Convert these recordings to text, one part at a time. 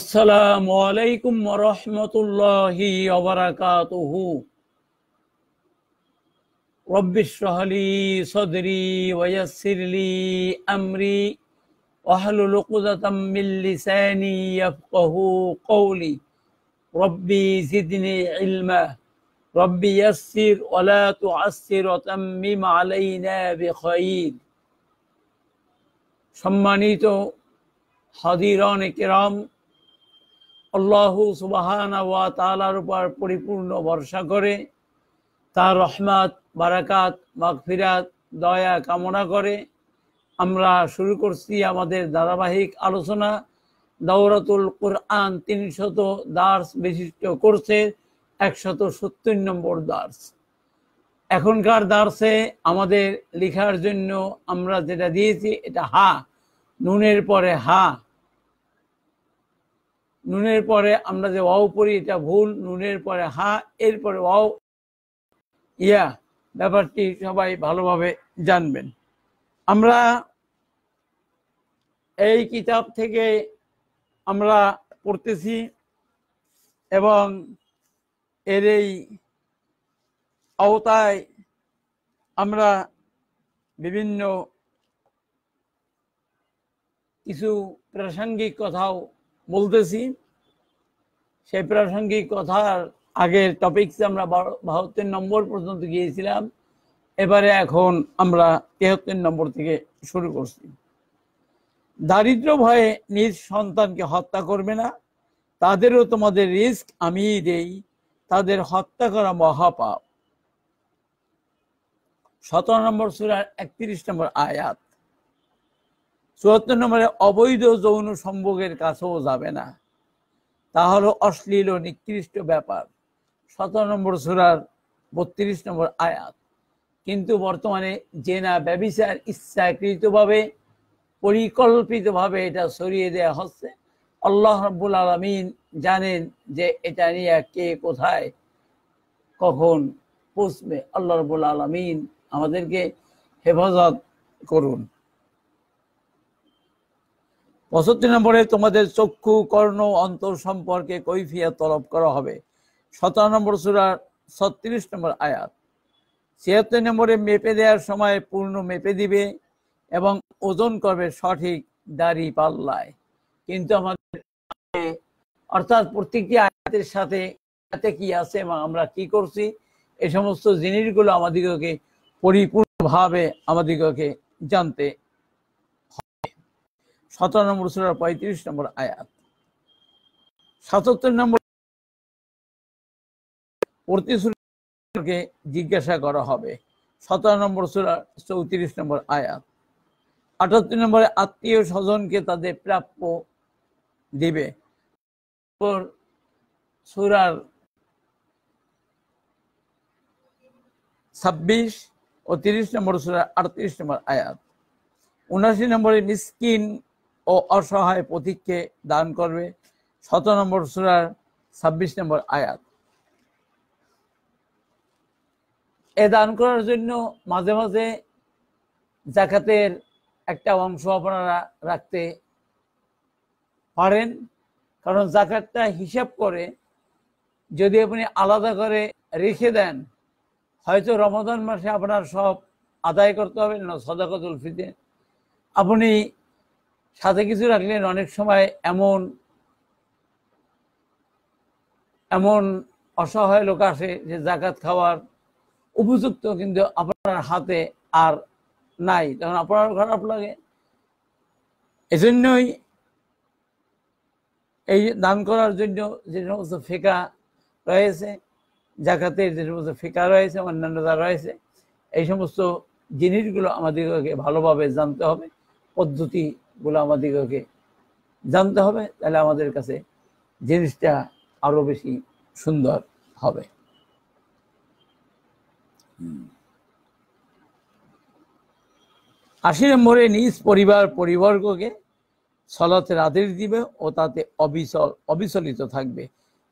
السلام عليكم ورحمة الله وبركاته رب اشرح لي صدري ويسر لي أمري وحل لقدة من لساني يفقه قولي ربي زدني علما ربي يسر ولا تعسر وتمم علينا بخير سمانيتو حضيران كرام আল্লাহ সুবাহানা তালার উপর পরিপূর্ণ ভরসা করে তার রহমাত বারাকাত মাগফিরাত দয়া কামনা করে আমরা শুরু করছি আমাদের ধারাবাহিক আলোচনা দৌরাতুল কোরআন তিনশত দার্স বিশিষ্ট করছে একশত সত্তর নম্বর দার্স এখনকার দার্সে আমাদের লিখার জন্য আমরা যেটা দিয়েছি এটা হা নুনের পরে হা নুনের পরে আমরা যে ওয়াও পড়ি এটা ভুল নুনের পরে হা এরপরে ওয়াও ইয়া ব্যাপারটি সবাই ভালোভাবে জানবেন আমরা এই কিতাব থেকে আমরা পড়তেছি এবং এর এই আওতায় আমরা বিভিন্ন কিছু প্রাসঙ্গিক কথাও বলতেছি সেই প্রাসঙ্গিক কথার আগের টপিক্স আমরা বাহাত্তর নম্বর পর্যন্ত গিয়েছিলাম এবারে এখন আমরা তেহত্তর নম্বর থেকে শুরু করছি দারিদ্র ভয়ে নিজ সন্তানকে হত্যা করবে না তাদেরও তোমাদের রিস্ক আমি দেই তাদের হত্যা করা মহাপাপ সতেরো নম্বর সুরার একত্রিশ নম্বর আয়াত চুয়াত্তর নম্বরে অবৈধ যৌন সম্ভোগের কাছেও যাবে না তা হলো অশ্লীল ও নিকৃষ্ট ব্যাপার সতেরো নম্বর সুরার বত্রিশ নম্বর আয়াত কিন্তু বর্তমানে জেনা ব্যবিচার ইচ্ছাকৃতভাবে পরিকল্পিতভাবে এটা সরিয়ে দেয়া হচ্ছে আল্লাহ রব্বুল আলমিন জানেন যে এটা নিয়ে কে কোথায় কখন পৌঁছবে আল্লাহ রব্বুল আলমিন আমাদেরকে হেফাজত করুন পঁচাত্তর নম্বরে তোমাদের চক্ষু কর্ণ অন্তর সম্পর্কে কৈফিয়া তলব করা হবে সতেরো নম্বর সুরার ছত্রিশ নম্বর আয়াত ছিয়াত্তর নম্বরে মেপে দেওয়ার সময় পূর্ণ মেপে দিবে এবং ওজন করবে সঠিক দাড়ি পাল্লায় কিন্তু আমাদের অর্থাৎ প্রত্যেকটি আয়াতের সাথে আয়াতে কি আছে এবং আমরা কি করছি এ সমস্ত জিনিসগুলো আমাদিগকে পরিপূর্ণভাবে আমাদিগকে জানতে সতেরো নম্বর সুরার পঁয়ত্রিশ নম্বর আয়াত সাতাত্তর নম্বর প্রতিশ্রুতিকে জিজ্ঞাসা করা হবে সতেরো নম্বর সুরা চৌত্রিশ নম্বর আয়াত আটাত্তর নম্বরে আত্মীয় স্বজনকে তাদের প্রাপ্য দেবে সুরার ছাব্বিশ ও তিরিশ নম্বর সুরার আটত্রিশ নম্বর আয়াত উনাশি নম্বরে মিসকিন ও অসহায় পথিককে দান করবে শত নম্বর সুরার ছাব্বিশ নম্বর আয়াত এ দান করার জন্য মাঝে মাঝে জাকাতের একটা অংশ আপনারা রাখতে পারেন কারণ জাকাতটা হিসাব করে যদি আপনি আলাদা করে রেখে দেন হয়তো রমজান মাসে আপনার সব আদায় করতে হবে না সদাকতুল ফিতে আপনি সাথে কিছু রাখলেন অনেক সময় এমন এমন অসহায় লোক আসে যে জাকাত খাওয়ার উপযুক্ত কিন্তু আপনার হাতে আর নাই তখন আপনার খারাপ লাগে এজন্যই এই দান করার জন্য যে সমস্ত ফেকা রয়েছে জাকাতের যে সমস্ত ফেকা রয়েছে অন্যান্য যা রয়েছে এই সমস্ত জিনিসগুলো আমাদেরকে ভালোভাবে জানতে হবে পদ্ধতি গুলো আমাদেরকে জানতে হবে তাহলে আমাদের কাছে জিনিসটা আরো বেশি সুন্দর হবে আশি নম্বরে নিজ পরিবার পরিবর্গকে সলাতের আদেশ দিবে ও তাতে অবিচল অবিচলিত থাকবে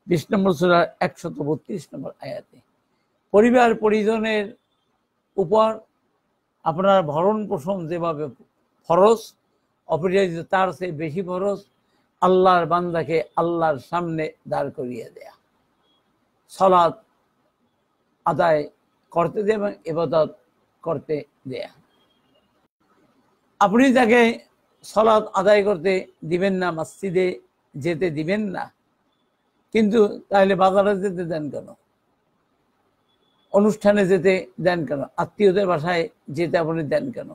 বিশ নম্বর সুরার একশত বত্রিশ নম্বর আয়াতে পরিবার পরিজনের উপর আপনার ভরণ পোষণ যেভাবে ফরস অপরিহার্য তার চেয়ে বেশি ফরজ আল্লাহর বান্দাকে আল্লাহর সামনে দাঁড় করিয়ে দেয়া সলাদ আদায় করতে দেয় এবং এবাদত করতে দেয়া আপনি তাকে সলাদ আদায় করতে দিবেন না মসজিদে যেতে দিবেন না কিন্তু তাহলে বাজারে যেতে দেন কেন অনুষ্ঠানে যেতে দেন কেন আত্মীয়দের বাসায় যেতে আপনি দেন কেন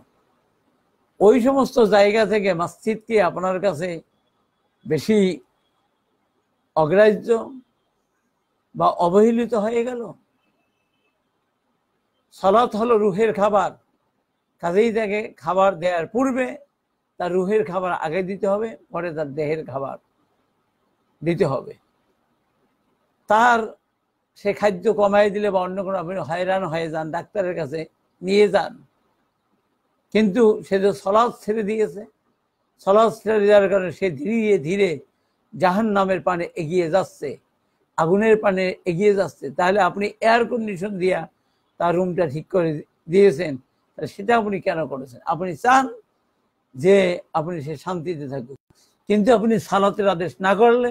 ওই সমস্ত জায়গা থেকে মসজিদকে আপনার কাছে বেশি অগ্রাহ্য বা অবহেলিত হয়ে গেল সলাৎ হলো রুহের খাবার কাজেই তাকে খাবার দেওয়ার পূর্বে তার রুহের খাবার আগে দিতে হবে পরে তার দেহের খাবার দিতে হবে তার সে খাদ্য কমাই দিলে বা অন্য কোনো আপনি হয়রান হয়ে যান ডাক্তারের কাছে নিয়ে যান কিন্তু সে যে সলাদ ছেড়ে দিয়েছে সলাদ ছেড়ে দেওয়ার কারণে সে ধীরে ধীরে জাহান নামের পানে এগিয়ে যাচ্ছে আগুনের পানে এগিয়ে যাচ্ছে তাহলে আপনি এয়ার কন্ডিশন দিয়া তার রুমটা ঠিক করে দিয়েছেন সেটা আপনি কেন করেছেন আপনি চান যে আপনি সে শান্তিতে থাকুক কিন্তু আপনি সালাতের আদেশ না করলে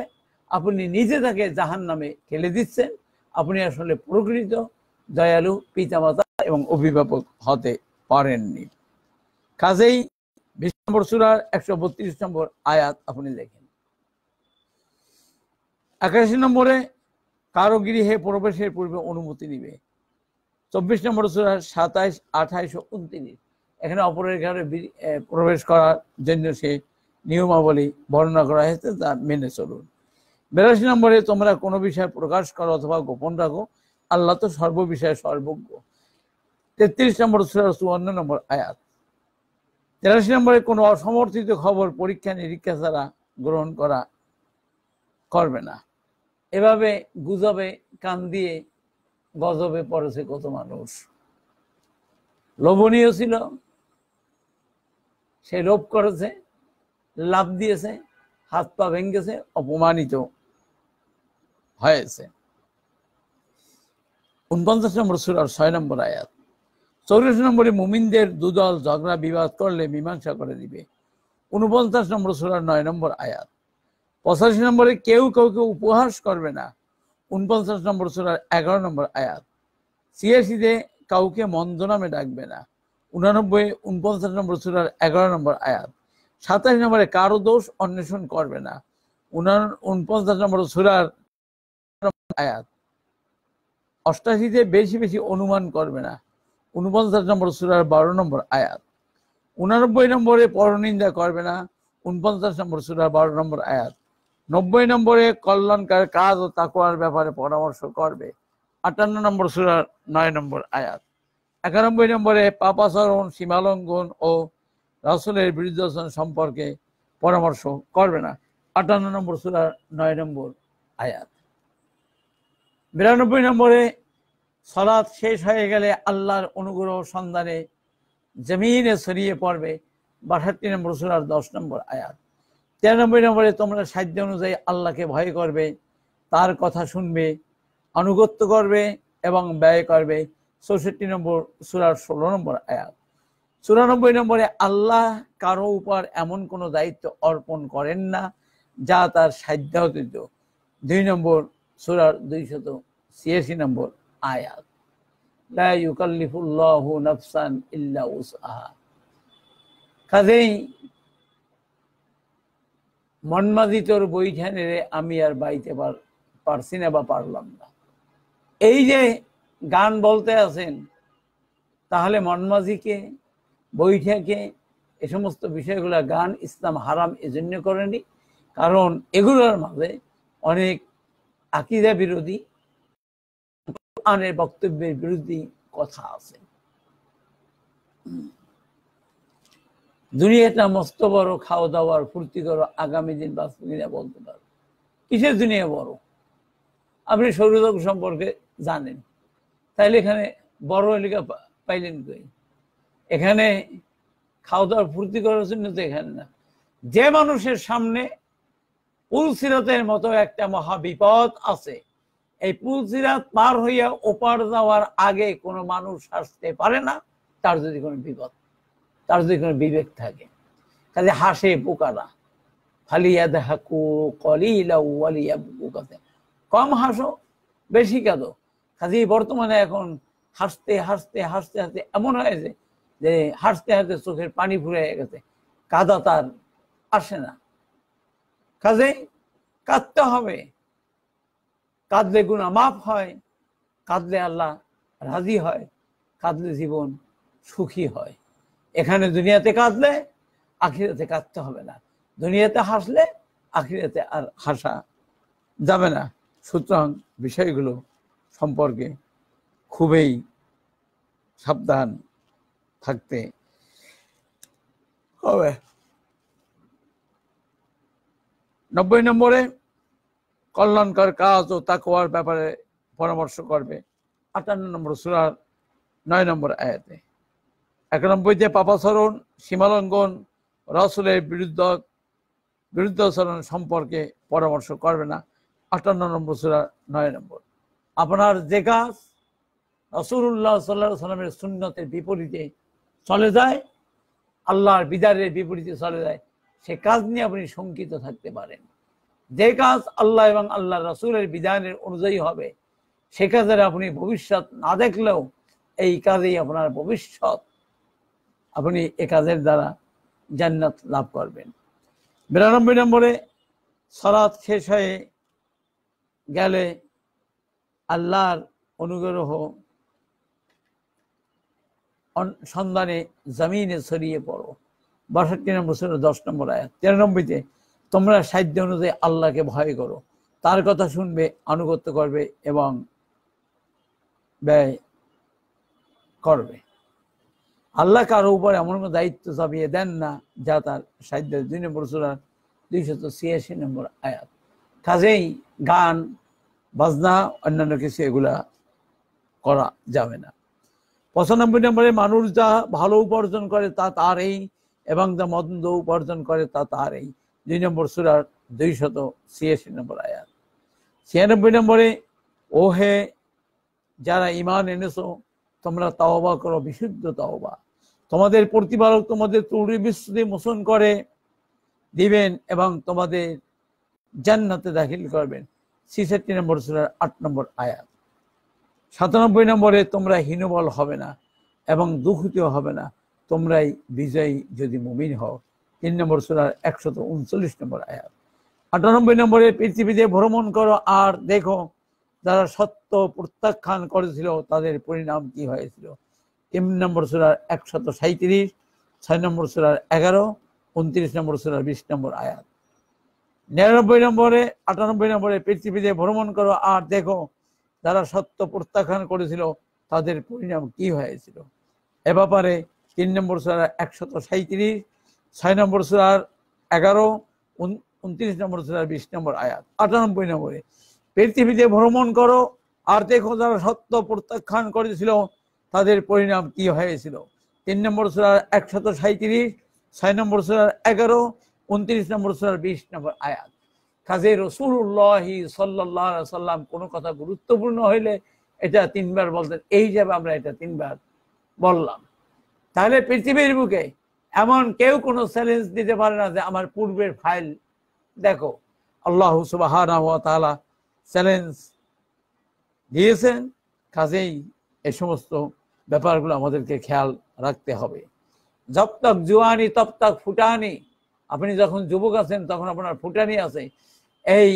আপনি নিজে তাকে জাহান নামে ঠেলে দিচ্ছেন আপনি আসলে প্রকৃত দয়ালু পিতামাতা এবং অভিভাবক হতে পারেননি কাজেই বিশ নম্বর সুরার একশো বত্রিশ নম্বর আয়াত আপনি লেখেন একাশি নম্বরে কারো গৃহে প্রবেশের পূর্বে অনুমতি নিবে চব্বিশ নম্বর সুরার সাতাইশ আঠাইশ ও উনত্রিশ এখানে অপরের ঘরে প্রবেশ করার জন্য সে নিয়মাবলী বর্ণনা করা হয়েছে তা মেনে চলুন বিরাশি নম্বরে তোমরা কোনো বিষয় প্রকাশ করো অথবা গোপন রাখো আল্লাহ তো সর্ববিষয়ে সর্বজ্ঞ তেত্রিশ নম্বর সুরার চুয়ান্ন নম্বর আয়াত তেরাশি নম্বরে কোনো অসমর্থিত খবর পরীক্ষা নিরীক্ষা ছাড়া গ্রহণ করা করবে না এভাবে গুজবে কান দিয়ে গজবে পড়েছে কত মানুষ লোভনীয় ছিল সে লোভ করেছে লাভ দিয়েছে হাত পা ভেঙ্গেছে অপমানিত হয়েছে উনপঞ্চাশ নম্বর সুরার ছয় নম্বর আয়াত চৌরাশি নম্বরে মুমিনদের দুদল ঝগড়া বিবাদ করলে মীমাংসা করে দিবে উনপঞ্চাশ নম্বর সুরার নয় নম্বর আয়াত পঁচাশি নম্বরে কেউ কাউকে উপহাস করবে না উনপঞ্চাশ নম্বর সুরার এগারো নম্বর আয়াত সিয়াশিতে কাউকে মন্দ নামে ডাকবে না উনানব্বই উনপঞ্চাশ নম্বর সুরার এগারো নম্বর আয়াত সাতাশ নম্বরে কারো দোষ অন্বেষণ করবে না উনপঞ্চাশ নম্বর সুরার আয়াত অষ্টাশিতে বেশি বেশি অনুমান করবে না উনপঞ্চাশ নম্বর সুরার বারো নম্বর আয়াত উনানব্বই নম্বরে পরনিন্দা করবে না উনপঞ্চাশ নম্বর সুরার বারো নম্বর আয়াত নব্বই নম্বরে কল্যাণকার কাজ ও তাকুয়ার ব্যাপারে পরামর্শ করবে আটান্ন নম্বর সুরার নয় নম্বর আয়াত একানব্বই নম্বরে পাপাচরণ সীমালঙ্ঘন ও রাসুলের বিরুদ্ধাচরণ সম্পর্কে পরামর্শ করবে না আটান্ন নম্বর সুরার নয় নম্বর আয়াত বিরানব্বই নম্বরে সলাদ শেষ হয়ে গেলে আল্লাহর অনুগ্রহ সন্ধানে জমিনে ছড়িয়ে পড়বে বাষট্টি নম্বর সুরার দশ নম্বর আয়াত তিরানব্বই নম্বরে তোমরা সাধ্য অনুযায়ী আল্লাহকে ভয় করবে তার কথা শুনবে আনুগত্য করবে এবং ব্যয় করবে চৌষট্টি নম্বর সুরার ষোলো নম্বর আয়াত চুরানব্বই নম্বরে আল্লাহ কারো উপর এমন কোনো দায়িত্ব অর্পণ করেন না যা তার সাধ্যাতীত দুই নম্বর সুরার দুইশত ছিয়াশি নম্বর আয়াত লা ইউকাল্লিফুল্লাহু নাফসান ইল্লা উসআহা কাজেই মনমাদি বইখানে আমি আর বাইতে পারছি না বা পারলাম না এই যে গান বলতে আছেন তাহলে মনমাজিকে বৈঠাকে এ সমস্ত বিষয়গুলো গান ইসলাম হারাম এজন্য করেনি কারণ এগুলোর মাঝে অনেক আকিদা বিরোধী কোরআনের বক্তব্যের বিরোধী কথা আছে দুনিয়াটা মস্ত বড় খাওয়া দাওয়ার ফুর্তি করো আগামী দিন বাঁচবে কিনা বলতে পারো কিসের দুনিয়া বড় আপনি সৌরজগৎ সম্পর্কে জানেন তাইলে এখানে বড় এলাকা পাইলেন কই এখানে খাওয়া দাওয়ার ফুর্তি করার জন্য তো এখানে না যে মানুষের সামনে উলসিরতের মতো একটা মহাবিপদ আছে এই পুলসিরাত পার হইয়া ওপার যাওয়ার আগে কোনো মানুষ হাসতে পারে না তার যদি কোনো বিপদ তার যদি কোনো বিবেক থাকে কাজে হাসে বোকারা ফালিয়া দেহাকু কলিয়া পোকাতে কম হাসো বেশি কাঁদো কাজে বর্তমানে এখন হাসতে হাসতে হাসতে হাসতে এমন হয়েছে যে হাসতে হাসতে চোখের পানি ফুরে গেছে কাদা তার আসে না কাজে কাঁদতে হবে কাঁদলে গুণা মাফ হয় কাঁদলে আল্লাহ রাজি হয় কাঁদলে জীবন সুখী হয় এখানে দুনিয়াতে কাঁদলে আখিরাতে কাঁদতে হবে না দুনিয়াতে হাসলে আখিরাতে আর হাসা যাবে না সুতরাং বিষয়গুলো সম্পর্কে খুবই সাবধান থাকতে হবে নব্বই নম্বরে কল্যাণকর কাজ ও তাকওয়ার ব্যাপারে পরামর্শ করবে আটান্ন নম্বর সুরার নয় নম্বর আয়াতে একানব্বইতে পাপাচরণ সীমালঙ্ঘন রসুলের বিরুদ্ধ বিরুদ্ধাচরণ সম্পর্কে পরামর্শ করবে না আটান্ন নম্বর সুরার নয় নম্বর আপনার যে কাজ রসুল্লাহ সাল্লা সাল্লামের সুন্নতের বিপরীতে চলে যায় আল্লাহর বিদারের বিপরীতে চলে যায় সে কাজ নিয়ে আপনি শঙ্কিত থাকতে পারেন যে কাজ আল্লাহ এবং আল্লাহ রাসুলের বিধানের অনুযায়ী হবে সে কাজের আপনি ভবিষ্যৎ না দেখলেও এই কাজেই আপনার ভবিষ্যৎ আপনি এ কাজের দ্বারা জান্নাত লাভ করবেন বিরানব্বই নম্বরে সরাত শেষ হয়ে গেলে আল্লাহর অনুগ্রহ সন্ধানে জমিনে ছড়িয়ে পড়ো বাষট্টি নম্বর ছিল দশ নম্বর আয়াত তিরানব্বইতে তোমরা সাধ্য অনুযায়ী আল্লাহকে ভয় করো তার কথা শুনবে আনুগত্য করবে এবং ব্যয় করবে আল্লাহ কারো উপর এমন কোনো দায়িত্ব চাপিয়ে দেন না যা তার সাহিত্য দুই নম্বর সুরার দুইশত ছিয়াশি নম্বর আয়াত কাজেই গান বাজনা অন্যান্য কিছু এগুলা করা যাবে না পঁচানব্বই নম্বরে মানুষ যা ভালো উপার্জন করে তা তারই এবং যা মন্দ উপার্জন করে তা তারই দুই নম্বর সুরার দুই শত ছিয়াশি নম্বর আয়াত ছিয়ানব্বই নম্বরে ও হে যারা ইমান এনেছো তোমরা তাওবা করো বিশুদ্ধ তাওবা তোমাদের প্রতিপালক তোমাদের তুড়ি বিশ্রুতি মোচন করে দিবেন এবং তোমাদের জান্নাতে দাখিল করবেন ছিষট্টি নম্বর সুরার আট নম্বর আয়াত সাতানব্বই নম্বরে তোমরা হীনবল হবে না এবং দুঃখিত হবে না তোমরাই বিজয়ী যদি মুমিন হও তিন নম্বর সুরার একশত উনচল্লিশ নম্বর আয়াত আটানব্বই নম্বরে পৃথিবীতে ভ্রমণ করো আর দেখো যারা সত্য প্রত্যাখ্যান করেছিল তাদের পরিণাম কি হয়েছিল তিন নম্বর সুরার একশত সাঁত্রিশ ছয় নম্বর সুরার এগারো উনত্রিশ নম্বর সুরার বিশ নম্বর আয়াত নিরানব্বই নম্বরে আটানব্বই নম্বরে পৃথিবীতে ভ্রমণ করো আর দেখো যারা সত্য প্রত্যাখ্যান করেছিল তাদের পরিণাম কি হয়েছিল এ ব্যাপারে তিন নম্বর সুরার একশত সাঁত্রিশ ছয় নম্বর সুরার এগারো উনত্রিশ নম্বর সুরার বিশ নম্বর আয়াত আটানব্বই নম্বরে পৃথিবীতে ভ্রমণ করো আর দেখো যারা সত্য প্রত্যাখ্যান করেছিল তাদের পরিণাম কি হয়েছিল তিন নম্বর সুরার একশত সাঁত্রিশ ছয় নম্বর সুরার এগারো উনত্রিশ নম্বর সুরার বিশ নম্বর আয়াত কাজে রসুল্লাহি সাল্লাহ সাল্লাম কোনো কথা গুরুত্বপূর্ণ হইলে এটা তিনবার বলতেন এই হিসাবে আমরা এটা তিনবার বললাম তাহলে পৃথিবীর বুকে এমন কেউ কোনো চ্যালেঞ্জ দিতে পারে না যে আমার পূর্বের ফাইল দেখো আল্লাহ সুবাহ চ্যালেঞ্জ দিয়েছেন কাজেই এ সমস্ত ব্যাপারগুলো আমাদেরকে খেয়াল রাখতে হবে তক জুয়ানি তক ফুটানি আপনি যখন যুবক আছেন তখন আপনার ফুটানি আছে এই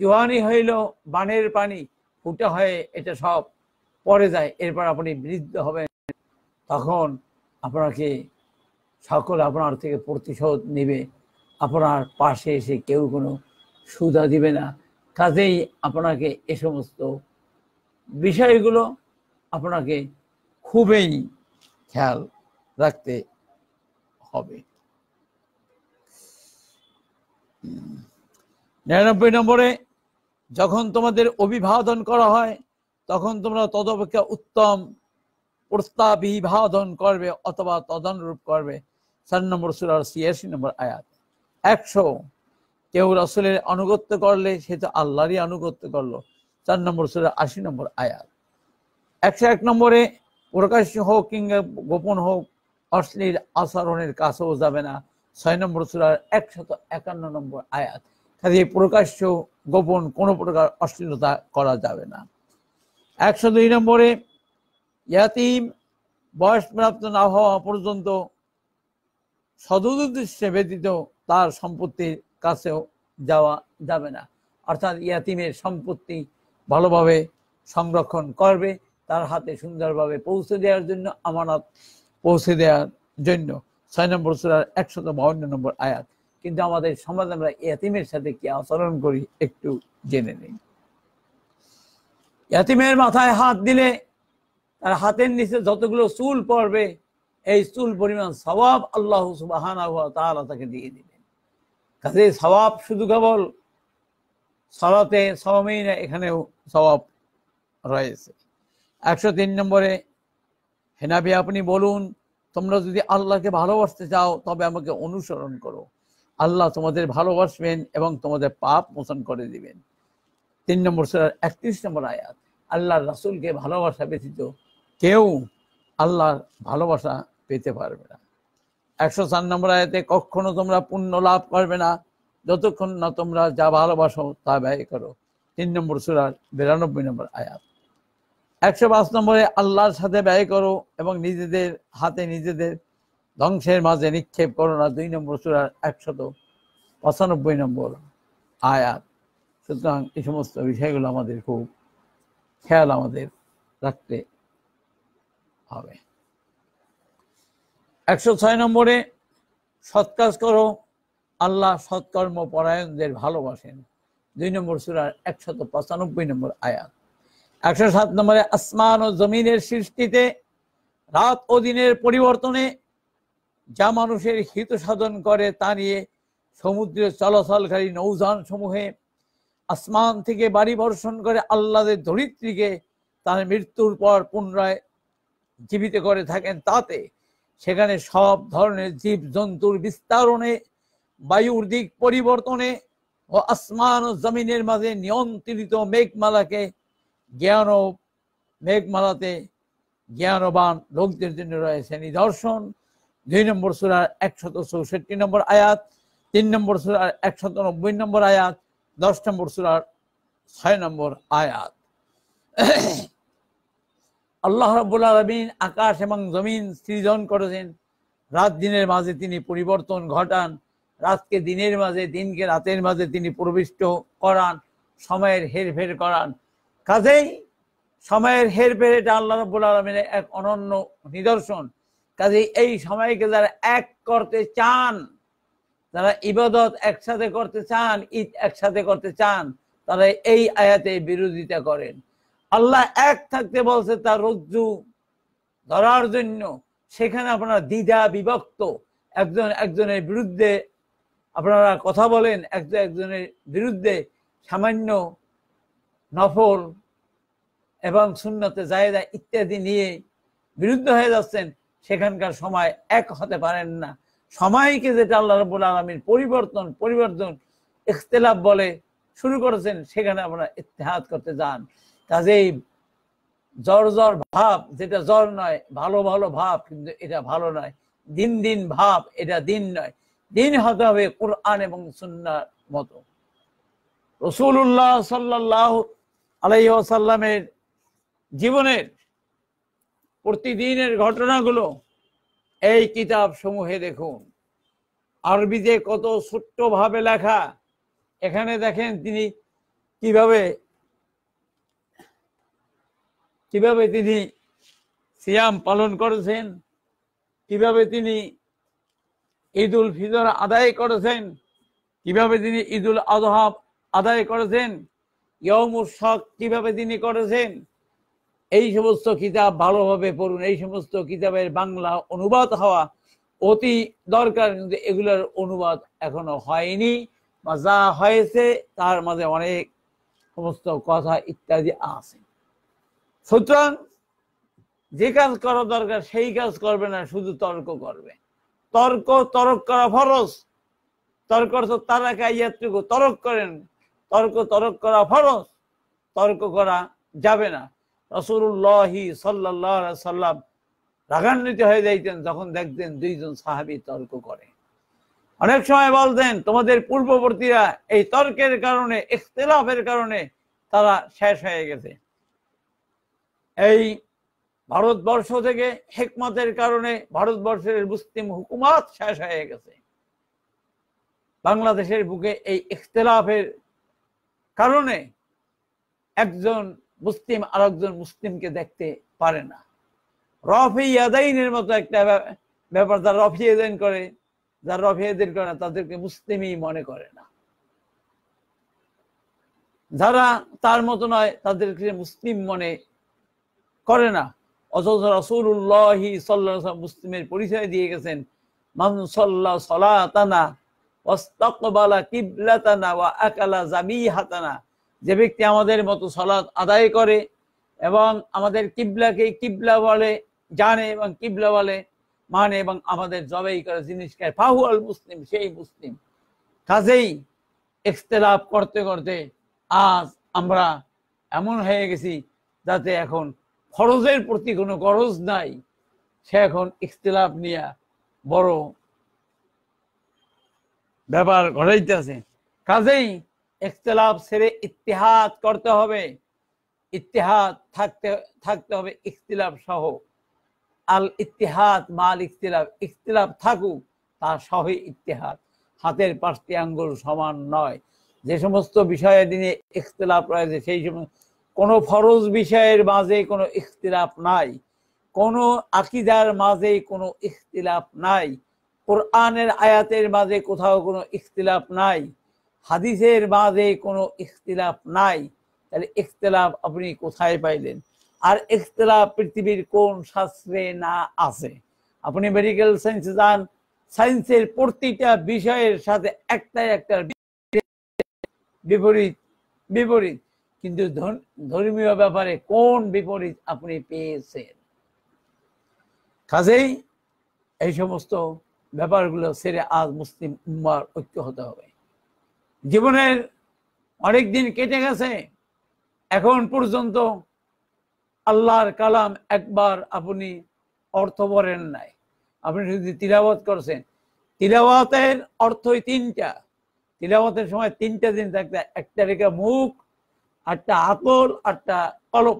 জুয়ানি হইল বানের পানি ফুটা হয়ে এটা সব পরে যায় এরপর আপনি বৃদ্ধ হবেন তখন আপনাকে সকল আপনার থেকে প্রতিশোধ নেবে আপনার পাশে এসে কেউ কোনো সুধা দিবে না কাজেই আপনাকে এ সমস্ত বিষয়গুলো আপনাকে খুবই খেয়াল রাখতে হবে নিরানব্বই নম্বরে যখন তোমাদের অভিবাদন করা হয় তখন তোমরা তদপেক্ষা উত্তম প্রস্তাবিভাদন করবে অথবা তদনরূপ করবে চার নম্বর সুরার ছিয়াশি নম্বর আয়াত একশো কেউ রসুলের আনুগত্য করলে সে তো আল্লাহরই আনুগত্য করলো চার নম্বর সুরার আশি নম্বর আয়াত একশো এক নম্বরে প্রকাশ্য হোক কিংবা গোপন হোক অশ্লীল আচরণের কাছেও যাবে না ছয় নম্বর সুরার একশত একান্ন নম্বর আয়াত খালি প্রকাশ্য গোপন কোনো প্রকার অশ্লীলতা করা যাবে না একশো দুই নম্বরে ইয়াতিম বয়সপ্রাপ্ত না হওয়া পর্যন্ত সদুদ্দেশ্যে ব্যতীত তার সম্পত্তির কাছেও যাওয়া যাবে না অর্থাৎ ইয়াতিমের সম্পত্তি ভালোভাবে সংরক্ষণ করবে তার হাতে সুন্দরভাবে পৌঁছে দেওয়ার জন্য আমানত পৌঁছে দেওয়ার জন্য ছয় নম্বর সুরার একশত বাউন্ন নম্বর আয়াত কিন্তু আমাদের সমাজ আমরা ইয়াতিমের সাথে কি আচরণ করি একটু জেনে নিই ইয়াতিমের মাথায় হাত দিলে তার হাতের নিচে যতগুলো চুল পড়বে এই চুল পরিমাণ সবাব আল্লাহ সুবাহানা তাকে দিয়ে দিবেন কাজে সবাব শুধু কেবল সরাতে সবাবেই না এখানেও সবাব রয়েছে একশো তিন নম্বরে হেনাবি আপনি বলুন তোমরা যদি আল্লাহকে ভালোবাসতে চাও তবে আমাকে অনুসরণ করো আল্লাহ তোমাদের ভালোবাসবেন এবং তোমাদের পাপ মোচন করে দিবেন তিন নম্বর সেরার একত্রিশ নম্বর আয়াত আল্লাহর রাসুলকে ভালোবাসা ব্যতীত কেউ আল্লাহর ভালোবাসা পেতে পারবে না একশো চার নম্বর আয়াতে কখনো তোমরা পুণ্য লাভ করবে না যতক্ষণ না তোমরা যা ভালোবাসো তা ব্যয় করো তিন নম্বর সুরার বিরানব্বই নম্বর আয়াত একশো পাঁচ নম্বরে আল্লাহর সাথে ব্যয় করো এবং নিজেদের হাতে নিজেদের ধ্বংসের মাঝে নিক্ষেপ করো না দুই নম্বর সুরার একশত পঁচানব্বই নম্বর আয়াত সুতরাং এই সমস্ত বিষয়গুলো আমাদের খুব খেয়াল আমাদের রাখতে হবে একশো ছয় নম্বরে সৎ কাজ করো আল্লাহ সৎকর্ম পরায়ণদের ভালোবাসেন দুই নম্বর সুরার একশত পঁচানব্বই নম্বর আয়াত একশো সাত নম্বরে আসমান ও জমিনের সৃষ্টিতে রাত ও দিনের পরিবর্তনে যা মানুষের হিত সাধন করে তা নিয়ে সমুদ্রে চলাচলকারী নৌযান সমূহে আসমান থেকে বাড়ি বর্ষণ করে আল্লাদের ধরিত্রীকে তার মৃত্যুর পর পুনরায় জীবিত করে থাকেন তাতে সেখানে সব ধরনের জীব জন্তুর বিস্তারণে বায়ুর দিক পরিবর্তনে ও আসমান ও জমিনের মাঝে নিয়ন্ত্রিত মেঘমালাকে জ্ঞান ও মেঘমালাতে জ্ঞানবান লোকদের জন্য রয়েছে নিদর্শন দুই নম্বর সুরার একশত চৌষট্টি নম্বর আয়াত তিন নম্বর সুরার একশত নব্বই নম্বর আয়াত দশ নম্বর সুরার ছয় নম্বর আয়াত আল্লাহ রাবুল আলমিন আকাশ এবং জমিন সৃজন করেছেন রাত দিনের মাঝে তিনি পরিবর্তন ঘটান রাতকে দিনের মাঝে দিনকে রাতের মাঝে তিনি প্রবিষ্ট করান সময়ের হেরফের করান কাজেই সময়ের হেরফের এটা আল্লাহ রব্বুল আলমিনের এক অনন্য নিদর্শন কাজেই এই সময়কে যারা এক করতে চান যারা ইবাদত একসাথে করতে চান ঈদ একসাথে করতে চান তারা এই আয়াতে বিরোধিতা করেন আল্লাহ এক থাকতে বলছে তার রজ্জু ধরার জন্য সেখানে আপনারা দ্বিধা বিভক্ত একজন একজনের বিরুদ্ধে আপনারা কথা বলেন একজন একজনের বিরুদ্ধে সামান্য নফল এবং শূন্যতে জায়দা ইত্যাদি নিয়ে বিরুদ্ধ হয়ে যাচ্ছেন সেখানকার সময় এক হতে পারেন না সময়কে যেটা আল্লাহ রবুল আলমীর পরিবর্তন পরিবর্তন ইখতলাফ বলে শুরু করেছেন সেখানে আপনারা ইতিহাস করতে যান কাজেই জ্বর জ্বর ভাব যেটা জ্বর নয় ভালো ভালো ভাব কিন্তু এটা ভালো নয় দিন দিন ভাব এটা দিন নয় দিন হতে হবে কোরআন এবং সুন্নার মতো রসুল্লাহ সাল্লাহ আলাইসাল্লামের জীবনের প্রতিদিনের ঘটনাগুলো এই কিতাব সমূহে দেখুন আরবিতে কত ছোট্টভাবে লেখা এখানে দেখেন তিনি কিভাবে কিভাবে তিনি সিয়াম পালন করেছেন কিভাবে তিনি ঈদ উল ফিতর আদায় করেছেন কিভাবে তিনি ঈদ উল আজহা আদায় করেছেন ইয়মুর শখ কিভাবে তিনি করেছেন এই সমস্ত কিতাব ভালোভাবে পড়ুন এই সমস্ত কিতাবের বাংলা অনুবাদ হওয়া অতি দরকার কিন্তু এগুলোর অনুবাদ এখনো হয়নি বা যা হয়েছে তার মাঝে অনেক সমস্ত কথা ইত্যাদি আছে সুতরাং যে কাজ করা দরকার সেই কাজ করবে না শুধু তর্ক করবে তর্ক তরক করা ফরস তর্ক তো তারা কাইয়াটুকু তরক করেন তর্ক তরক করা ফরস তর্ক করা যাবে না রসুল্লাহি সাল্লাহ সাল্লাম রাগান্বিত হয়ে যাইতেন যখন দেখতেন দুইজন সাহাবি তর্ক করে অনেক সময় বলতেন তোমাদের পূর্ববর্তীরা এই তর্কের কারণে ইখতলাফের কারণে তারা শেষ হয়ে গেছে এই ভারতবর্ষ থেকে হেকমতের কারণে ভারতবর্ষের মুসলিম হুকুমাত শেষ হয়ে গেছে বাংলাদেশের বুকে এই ইখতলাফের কারণে একজন মুসলিম আর একজন মুসলিমকে দেখতে পারে না রফি ইয়াদাইনের মতো একটা ব্যাপার যারা রফি ইয়াদাইন করে যার রফি ইয়াদিন করে না তাদেরকে মুসলিমই মনে করে না যারা তার মতো নয় তাদেরকে মুসলিম মনে করে না অথচ রসুল্লাহি সাল্লা মুসলিমের পরিচয় দিয়ে গেছেন মানসল্লা সলাতানা ওয়াস্তাকবালা কিবলাতানা ওয়া আকালা জাবিহাতানা যে ব্যক্তি আমাদের মতো সলাৎ আদায় করে এবং আমাদের কিবলাকে কিবলা বলে জানে এবং কিবলা বলে মানে এবং আমাদের জবাই করে জিনিস খায় ফাহু আল মুসলিম সেই মুসলিম কাজেই এক্সতেলাপ করতে করতে আজ আমরা এমন হয়ে গেছি যাতে এখন ফরজের প্রতি কোনো গরজ নাই সে এখন ইখতলাফ নিয়ে বড় ব্যাপার ঘটাইতেছে কাজেই ইখতলাফ সেরে ইতিহাদ করতে হবে ইতিহাদ থাকতে থাকতে হবে ইখতলাফ সহ আল ইতিহাদ মাল ইখতলাফ ইখতলাফ থাকুক তা সহ ইতিহাদ হাতের পাঁচটি আঙ্গুল সমান নয় যে সমস্ত বিষয়ে দিনে ইখতলাফ রয়েছে সেই সমস্ত কোনো ফরজ বিষয়ের মাঝে কোনো ইখতিলাফ নাই কোনো আকিদার মাঝে কোনো ইখতিলাফ নাই কোরআনের আয়াতের মাঝে কোথাও কোনো ইখতিলাফ নাই হাদিসের মাঝে কোনো ইখতিলাফ নাই তাহলে ইখতলাফ আপনি কোথায় পাইলেন আর ইখতলাফ পৃথিবীর কোন শাস্ত্রে না আছে আপনি মেডিকেল সায়েন্স যান সায়েন্সের প্রতিটা বিষয়ের সাথে একটা একটা বিপরীত বিপরীত কিন্তু ধর্মীয় ব্যাপারে কোন বিপরীত আপনি পেয়েছেন কাজেই এই সমস্ত ব্যাপারগুলো সেরে আজ মুসলিম উম্মার ঐক্য হতে হবে জীবনের অনেক দিন কেটে গেছে এখন পর্যন্ত আল্লাহর কালাম একবার আপনি অর্থ বলেন নাই আপনি যদি তিলাবত করছেন তিলাবতের অর্থই তিনটা তিলাবতের সময় তিনটা দিন থাকতে এক তারিখে মুখ আটটা আতল আটটা কলম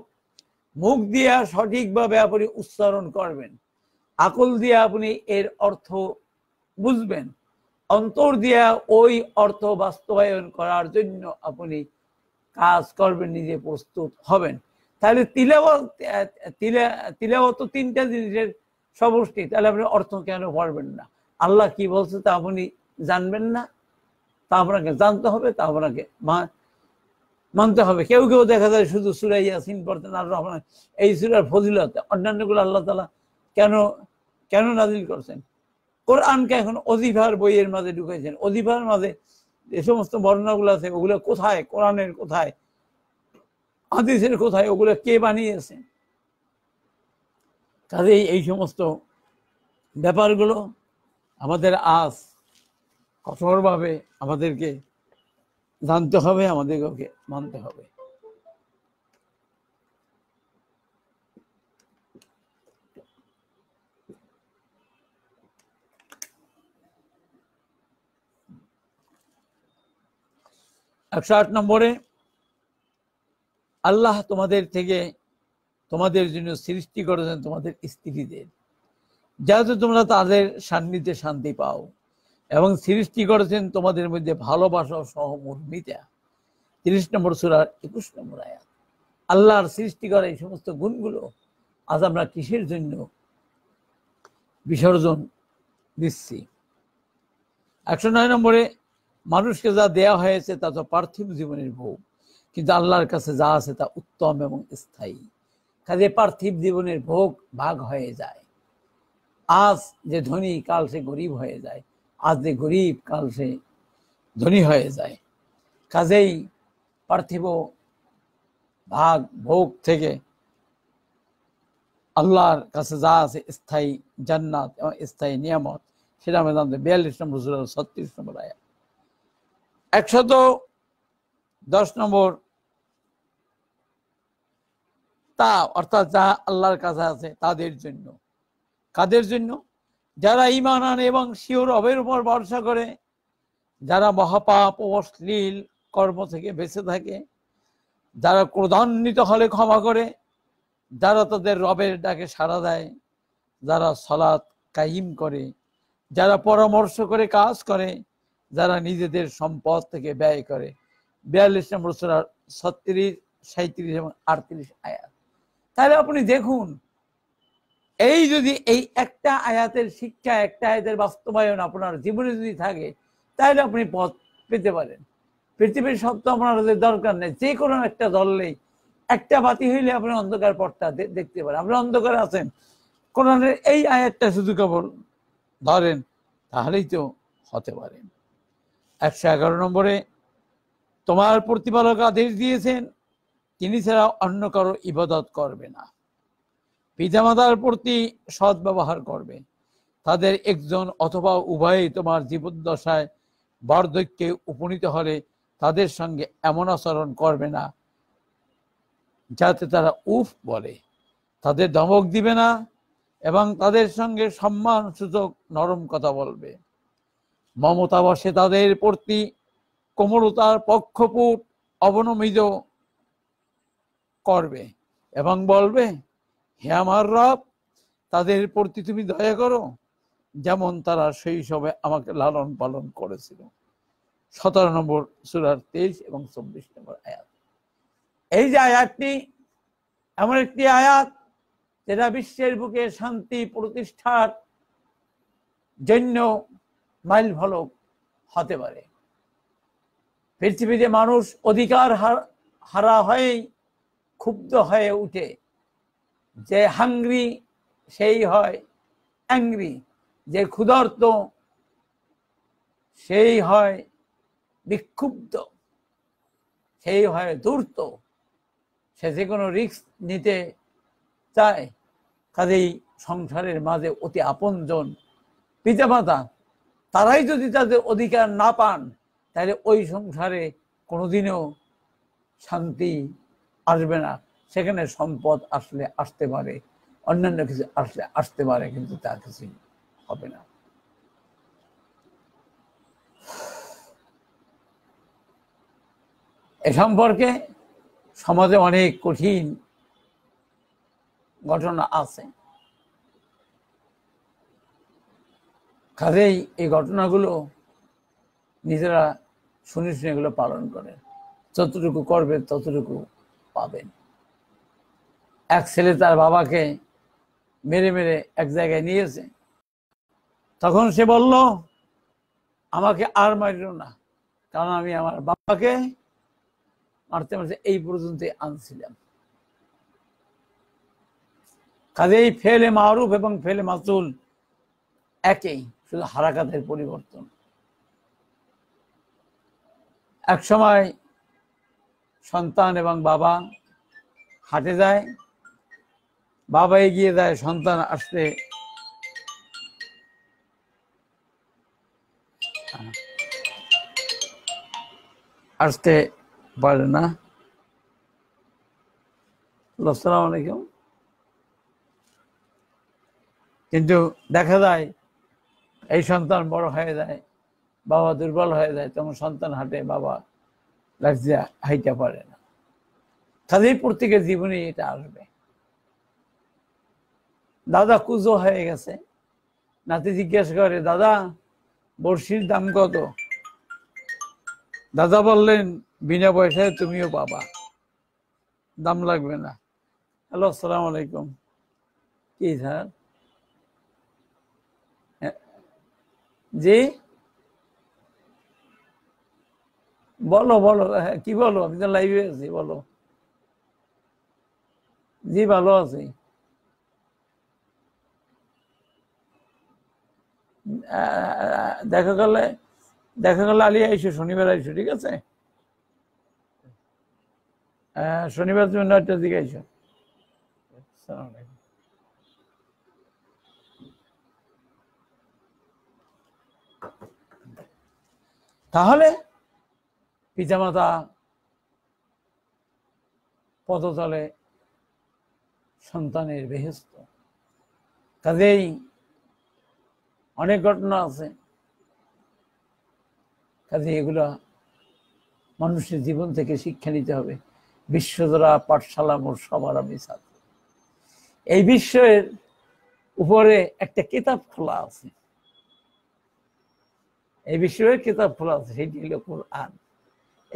মুখ দিয়া সঠিকভাবে আপনি উচ্চারণ করবেন আকল দিয়া আপনি এর অর্থ বুঝবেন অন্তর দিয়া ওই অর্থ বাস্তবায়ন করার জন্য আপনি কাজ করবেন নিজে প্রস্তুত হবেন তাহলে তিলাবত তিলাবত তিনটা জিনিসের সমষ্টি তাহলে আপনি অর্থ কেন পারবেন না আল্লাহ কি বলছে তা আপনি জানবেন না তা আপনাকে জানতে হবে তা আপনাকে মানতে হবে কেউ কেউ দেখা যায় শুধু সুরাই ইয়াসিন পড়তেন আর রহমান এই সুরার ফজিলত অন্যান্যগুলো আল্লাহ তালা কেন কেন নাজিল করছেন কোরআনকে এখন অধিভার বইয়ের মাঝে ঢুকেছেন অধিভার মাঝে যে সমস্ত বর্ণনাগুলো আছে ওগুলো কোথায় কোরআনের কোথায় আদিসের কোথায় ওগুলো কে বানিয়েছে কাজেই এই সমস্ত ব্যাপারগুলো আমাদের আজ কঠোরভাবে আমাদেরকে জানতে হবে আমাদেরকে মানতে হবে একশো আট নম্বরে আল্লাহ তোমাদের থেকে তোমাদের জন্য সৃষ্টি করেছেন তোমাদের স্ত্রীদের যাতে তোমরা তাদের সান্নিধ্যে শান্তি পাও এবং সৃষ্টি করেছেন তোমাদের মধ্যে ভালোবাসা সহমর্মিতা তিরিশ নম্বর সুরার একুশ নম্বর আয়াত আল্লাহর সৃষ্টি করে এই সমস্ত গুণগুলো আজ আমরা কিসের জন্য বিসর্জন দিচ্ছি একশো নয় নম্বরে মানুষকে যা দেয়া হয়েছে তা তো পার্থিব জীবনের ভোগ কিন্তু আল্লাহর কাছে যা আছে তা উত্তম এবং স্থায়ী কাজে পার্থিব জীবনের ভোগ ভাগ হয়ে যায় আজ যে ধনী কাল সে গরিব হয়ে যায় আজ গরিব কাল সে ধনী হয়ে যায় কাজেই পার্থিব ভাগ ভোগ থেকে আল্লাহর কাছে যা আছে স্থায়ী জান্নাত এবং স্থায়ী নিয়ামত সেটা আমি জানতে বিয়াল্লিশ নম্বর ছত্রিশ নম্বর আয়া একশত দশ নম্বর তা অর্থাৎ যা আল্লাহর কাছে আছে তাদের জন্য কাদের জন্য যারা ইমান আনে এবং শিওর রবের উপর ভরসা করে যারা মহাপাপ ও অশ্লীল কর্ম থেকে বেঁচে থাকে যারা ক্রোধান্বিত হলে ক্ষমা করে যারা তাদের রবের ডাকে সাড়া দেয় যারা সলাত কাহিম করে যারা পরামর্শ করে কাজ করে যারা নিজেদের সম্পদ থেকে ব্যয় করে বিয়াল্লিশ নম্বর ছত্রিশ সাঁত্রিশ এবং আটত্রিশ আয়াত তাহলে আপনি দেখুন এই যদি এই একটা আয়াতের শিক্ষা একটা আয়াতের বাস্তবায়ন আপনার জীবনে যদি থাকে তাহলে আপনি পথ পেতে পারেন পৃথিবীর সব তো আপনার দরকার নেই যে কোনো একটা ধরলেই একটা বাতি হইলে আপনি অন্ধকার পথটা দেখতে পারেন আপনি অন্ধকারে আছেন কোরআনের এই আয়াতটা শুধু কেবল ধরেন তাহলেই তো হতে পারে একশো এগারো নম্বরে তোমার প্রতিপালক আদেশ দিয়েছেন তিনি ছাড়া অন্য কারো ইবাদত করবে না পিতামাতার প্রতি সৎ ব্যবহার করবে তাদের একজন অথবা উভয়ে তোমার জীবদ্দশায় বার্ধক্যে উপনীত হলে তাদের সঙ্গে এমন আচরণ করবে না যাতে তারা উফ বলে তাদের ধমক দিবে না এবং তাদের সঙ্গে সম্মান সূচক নরম কথা বলবে মমতাবশে তাদের প্রতি কোমলতার পক্ষপুট অবনমিত করবে এবং বলবে হে আমার রব তাদের প্রতি তুমি দয়া করো যেমন তারা সেই সবে আমাকে লালন পালন করেছিল সতেরো নম্বর সুরার তেইশ এবং চব্বিশ নম্বর আয়াত এই যে আয়াতটি এমন একটি আয়াত যেটা বিশ্বের বুকে শান্তি প্রতিষ্ঠার জন্য মাইল ফলক হতে পারে পৃথিবীতে মানুষ অধিকার হারা হয়ে ক্ষুব্ধ হয়ে উঠে যে হাংরি সেই হয় অ্যাংরি যে ক্ষুধার্ত সেই হয় বিক্ষুব্ধ সেই হয় দূরত সে যে কোনো রিক্স নিতে চায় কাজেই সংসারের মাঝে অতি আপনজন পিতামাতা তারাই যদি তাদের অধিকার না পান তাহলে ওই সংসারে কোনোদিনও শান্তি আসবে না সেখানে সম্পদ আসলে আসতে পারে অন্যান্য কিছু আসলে আসতে পারে কিন্তু তা কিছু হবে না এ সম্পর্কে সমাজে অনেক কঠিন ঘটনা আছে কাজেই এই ঘটনাগুলো নিজেরা শুনে শুনে এগুলো পালন করে যতটুকু করবে ততটুকু পাবেন এক ছেলে তার বাবাকে মেরে মেরে এক জায়গায় নিয়েছে তখন সে বলল আমাকে আর মারিল না কারণ আমি আমার বাবাকে মারতে মারতে এই পর্যন্ত আনছিলাম কাজেই ফেলে মারুফ এবং ফেলে মাতুল একই শুধু হারাকাতের পরিবর্তন এক সময় সন্তান এবং বাবা হাটে যায় বাবা এগিয়ে দেয় সন্তান আসতে আসতে পারে না আসসালাম আলাইকুম কিন্তু দেখা যায় এই সন্তান বড় হয়ে যায় বাবা দুর্বল হয়ে যায় তখন সন্তান হাঁটে বাবা লাফ হাইতে পারে না তাদের প্রত্যেকের জীবনে এটা আসবে দাদা কুজো হয়ে গেছে নাতি জিজ্ঞেস করে দাদা বর্ষির দাম কত দাদা বললেন বিনা পয়সায় তুমিও পাবা দাম লাগবে না হ্যালো আসসালাম আলাইকুম কি স্যার হ্যাঁ। জি বলো বলো হ্যাঁ, কি বলো আমি তো লাইভে আছি বলো জি ভালো আছি দেখা গেলে দেখা গেল আলী আইসো শনিবার আইসো ঠিক আছে শনিবার তুমি নয়টার দিকে আইসো তাহলে পিতামাতা পদতলে সন্তানের বেহেস্ত কাজেই অনেক ঘটনা আছে কাজে এগুলা মানুষের জীবন থেকে শিক্ষা নিতে হবে বিশ্বজোড়া পাঠশালা মোর সবার আমি ছাত্র এই বিশ্বের উপরে একটা কিতাব খোলা আছে এই বিষয়ে কিতাব খোলা আছে সেটি হল কোরআন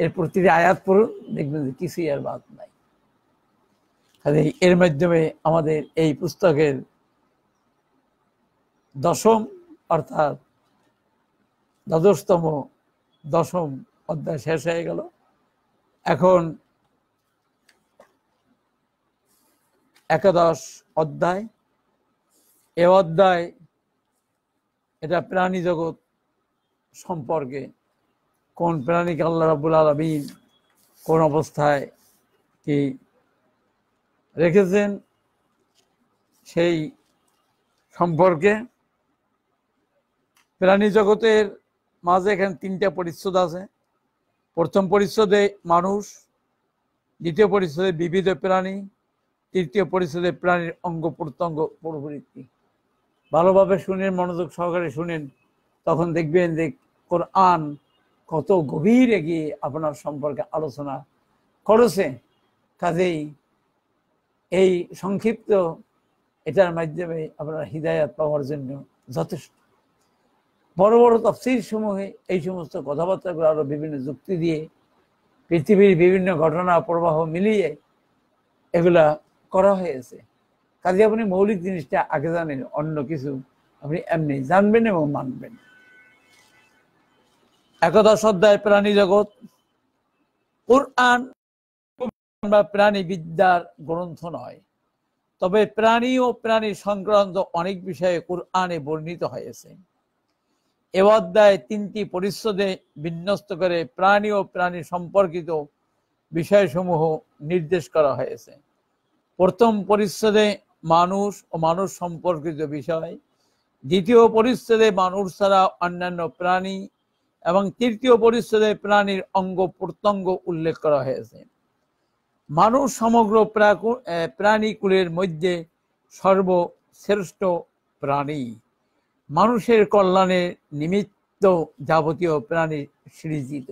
এর প্রতিটি আয়াত পড়ুন দেখবেন যে কিছুই আর বাদ নাই কাজে এর মাধ্যমে আমাদের এই পুস্তকের দশম অর্থাৎ দ্বাদশতম দশম অধ্যায় শেষ হয়ে গেল এখন একাদশ অধ্যায় এ অধ্যায় এটা প্রাণী জগৎ সম্পর্কে কোন প্রাণীকে আল্লাহ রাবুল আলমিন কোন অবস্থায় কি রেখেছেন সেই সম্পর্কে প্রাণী জগতের মাঝে এখানে তিনটা পরিচ্ছদ আছে প্রথম পরিচ্ছদে মানুষ দ্বিতীয় পরিচ্ছদে বিবিধ প্রাণী তৃতীয় পরিচ্ছদে প্রাণীর অঙ্গ প্রত্যঙ্গ প্রভৃতি ভালোভাবে শুনেন মনোযোগ সহকারে শুনেন তখন দেখবেন যে কোরআন কত গভীরে গিয়ে আপনার সম্পর্কে আলোচনা করেছে কাজেই এই সংক্ষিপ্ত এটার মাধ্যমে আপনার হৃদায়াত পাওয়ার জন্য যথেষ্ট বড় বড় তফসির সমূহে এই সমস্ত কথাবার্তাগুলো আরও বিভিন্ন যুক্তি দিয়ে পৃথিবীর বিভিন্ন ঘটনা প্রবাহ মিলিয়ে এগুলা করা হয়েছে কাজে আপনি মৌলিক জিনিসটা আগে জানেন অন্য কিছু আপনি এমনি জানবেন এবং মানবেন একদা শ্রদ্ধায় প্রাণী জগৎ কোরআন বা প্রাণী বিদ্যার গ্রন্থ নয় তবে প্রাণী ও প্রাণী সংক্রান্ত অনেক বিষয়ে কোরআনে বর্ণিত হয়েছে এ অধ্যায় তিনটি পরিচ্ছদে বিন্যস্ত করে প্রাণী ও প্রাণী সম্পর্কিত বিষয়সমূহ নির্দেশ করা হয়েছে প্রথম পরিচ্ছদে মানুষ ও মানুষ সম্পর্কিত বিষয় দ্বিতীয় পরিচ্ছদে মানুষ ছাড়া অন্যান্য প্রাণী এবং তৃতীয় পরিচ্ছদে প্রাণীর অঙ্গ প্রত্যঙ্গ উল্লেখ করা হয়েছে মানুষ সমগ্র প্রাণীকুলের মধ্যে সর্বশ্রেষ্ঠ প্রাণী মানুষের কল্যাণে নিমিত্ত যাবতীয় প্রাণী সৃজিত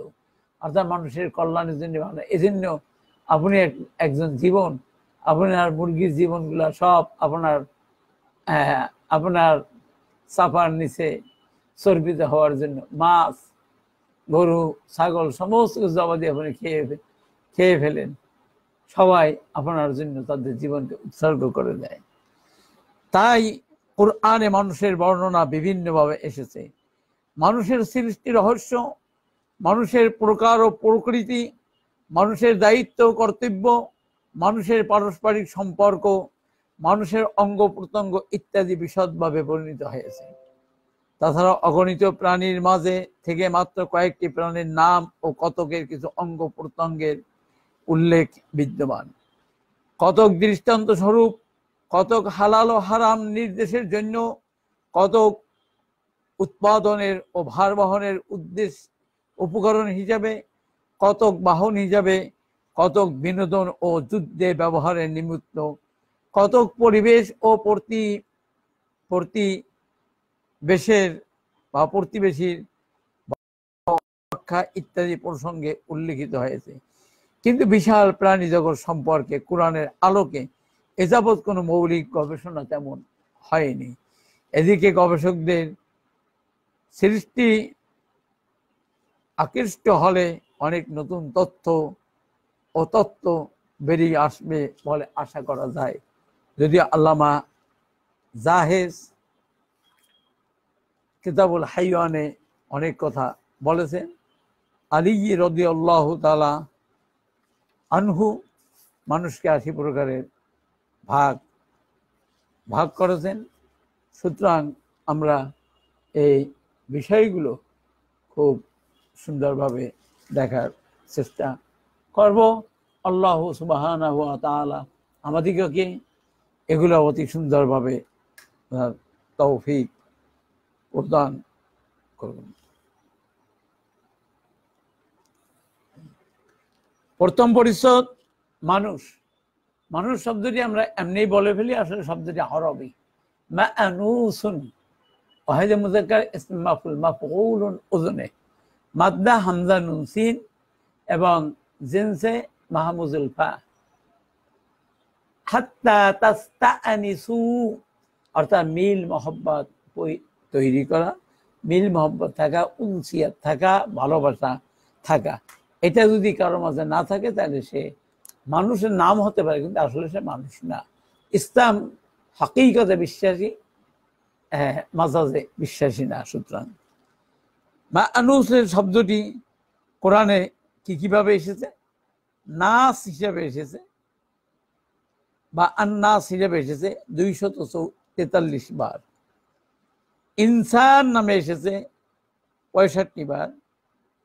অর্থাৎ মানুষের কল্যাণের জন্য মানে এজন্য আপনি একজন জীবন আপনার মুরগির জীবনগুলা সব আপনার হ্যাঁ, আপনার চাপার নিচে চর্বিত হওয়ার জন্য মাছ গরু ছাগল সমস্ত কিছু জবাদি আপনি খেয়ে খেয়ে ফেলেন সবাই আপনার জন্য তাদের জীবনকে উৎসর্গ করে দেয় তাই কোরআনে মানুষের বর্ণনা বিভিন্নভাবে এসেছে মানুষের সৃষ্টি রহস্য মানুষের প্রকার ও প্রকৃতি মানুষের দায়িত্ব কর্তব্য মানুষের পারস্পরিক সম্পর্ক মানুষের অঙ্গ প্রত্যঙ্গ ইত্যাদি বিশদভাবে বর্ণিত হয়েছে তাছাড়া অগণিত প্রাণীর মাঝে থেকে মাত্র কয়েকটি প্রাণীর নাম ও কতকের কিছু অঙ্গ প্রত্যঙ্গের উল্লেখ বিদ্যমান কতক দৃষ্টান্ত স্বরূপ কতক হালাল ও হারাম নির্দেশের জন্য কতক উৎপাদনের ও ভার বহনের উদ্দেশ্য উপকরণ হিসাবে কতক বাহন হিসাবে কতক বিনোদন ও যুদ্ধে ব্যবহারের নিমিত্ত কতক পরিবেশ ও প্রতি প্রতিবেশের বা প্রতিবেশীর ইত্যাদি প্রসঙ্গে উল্লিখিত হয়েছে কিন্তু বিশাল প্রাণী জগৎ সম্পর্কে কোরআনের আলোকে এযাবৎ কোনো মৌলিক গবেষণা তেমন হয়নি এদিকে গবেষকদের সৃষ্টি আকৃষ্ট হলে অনেক নতুন তথ্য ও তত্ত্ব বেরিয়ে আসবে বলে আশা করা যায় যদি আল্লামা জাহেজ কিতাবুল হাইওয়ানে অনেক কথা বলেছেন আলিগি রদি আল্লাহ তালা আনহু মানুষকে আশি প্রকারের ভাগ ভাগ করেছেন সুতরাং আমরা এই বিষয়গুলো খুব সুন্দরভাবে দেখার চেষ্টা করব আল্লাহ সুবাহানা আমাদিগকে এগুলো অতি সুন্দরভাবে তৌফিক প্রদান করবেন প্রথম পরিষদ মানুষ মানুষ শব্দটি আমরা এমনি বলে ফেলি আসলে শব্দটি হরবি এবং মিল মহব্বত তৈরি করা মিল মহব্বত থাকা উনসিয়াত থাকা ভালোবাসা থাকা এটা যদি কারো মাঝে না থাকে তাহলে সে মানুষের নাম হতে পারে কিন্তু আসলে সে মানুষ না ইসলাম হাকিকতে বিশ্বাসী মাজাজে বিশ্বাসী না সুতরাং মানুষের শব্দটি কোরআনে কি কিভাবে এসেছে নাস হিসাবে এসেছে বা আন্নাস হিসাবে এসেছে দুইশত তেতাল্লিশ বার ইনসান নামে এসেছে পঁয়ষট্টি বার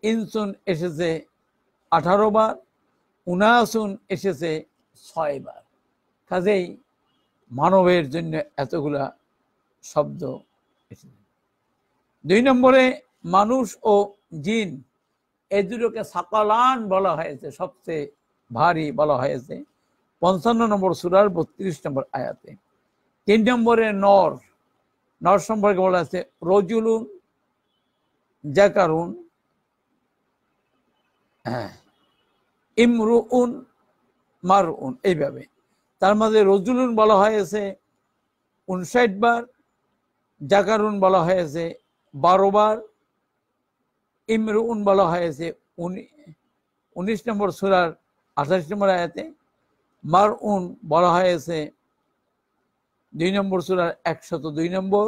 ইনসুন এসেছে আঠারো বার উনাসুন এসেছে ছয়বার কাজেই মানবের জন্য এতগুলা শব্দ এসেছে দুই নম্বরে মানুষ ও জিন এ দুটোকে সাকালান বলা হয়েছে সবচেয়ে ভারী বলা হয়েছে পঞ্চান্ন নম্বর সুরার বত্রিশ নম্বর আয়াতে তিন নম্বরে নর নর সম্পর্কে বলা আছে রজুলুন জাকারুন হ্যাঁ ইমরুন মার উন এইভাবে তার মাঝে রজুলুন বলা হয়েছে উনষাট বার জাকারুন বলা হয়েছে বারো বার ইমরু উন বলা হয়েছে উনিশ নম্বর সুরার আঠাশ নম্বর আয়াতে মার উন বলা হয়েছে দুই নম্বর সুরার একশত দুই নম্বর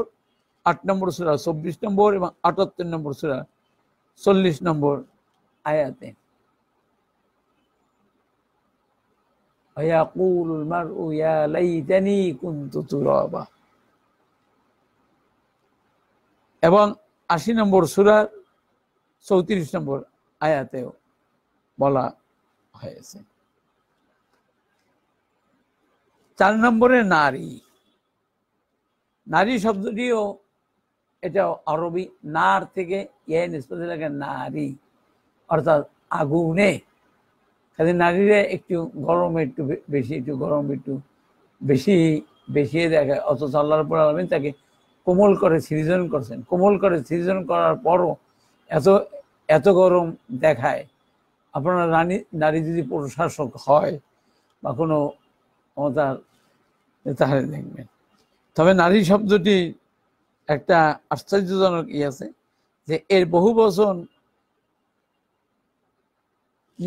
আট নম্বর সুরা চব্বিশ নম্বর এবং আটাত্তর নম্বর সুরা চল্লিশ নম্বর আয়াতে এবং আশি নম্বর সুরার চৌত্রিশ নম্বর আয়াতেও বলা হয়েছে চার নম্বরে নারী নারী শব্দটিও এটা আরবি নার থেকে ইয়ে নিষ্পত্তি লাগে নারী অর্থাৎ আগুনে কাজে নারীরা একটু গরম একটু বেশি একটু গরম একটু বেশি বেশি দেখে অথচ আল্লাহর পর আলমিন তাকে কোমল করে সৃজন করছেন কোমল করে সৃজন করার পরও এত এত গরম দেখায় আপনার রানী নারী যদি প্রশাসক হয় বা কোনো ক্ষমতার তাহলে দেখবেন তবে নারী শব্দটি একটা আশ্চর্যজনক ই আছে যে এর বহু বচন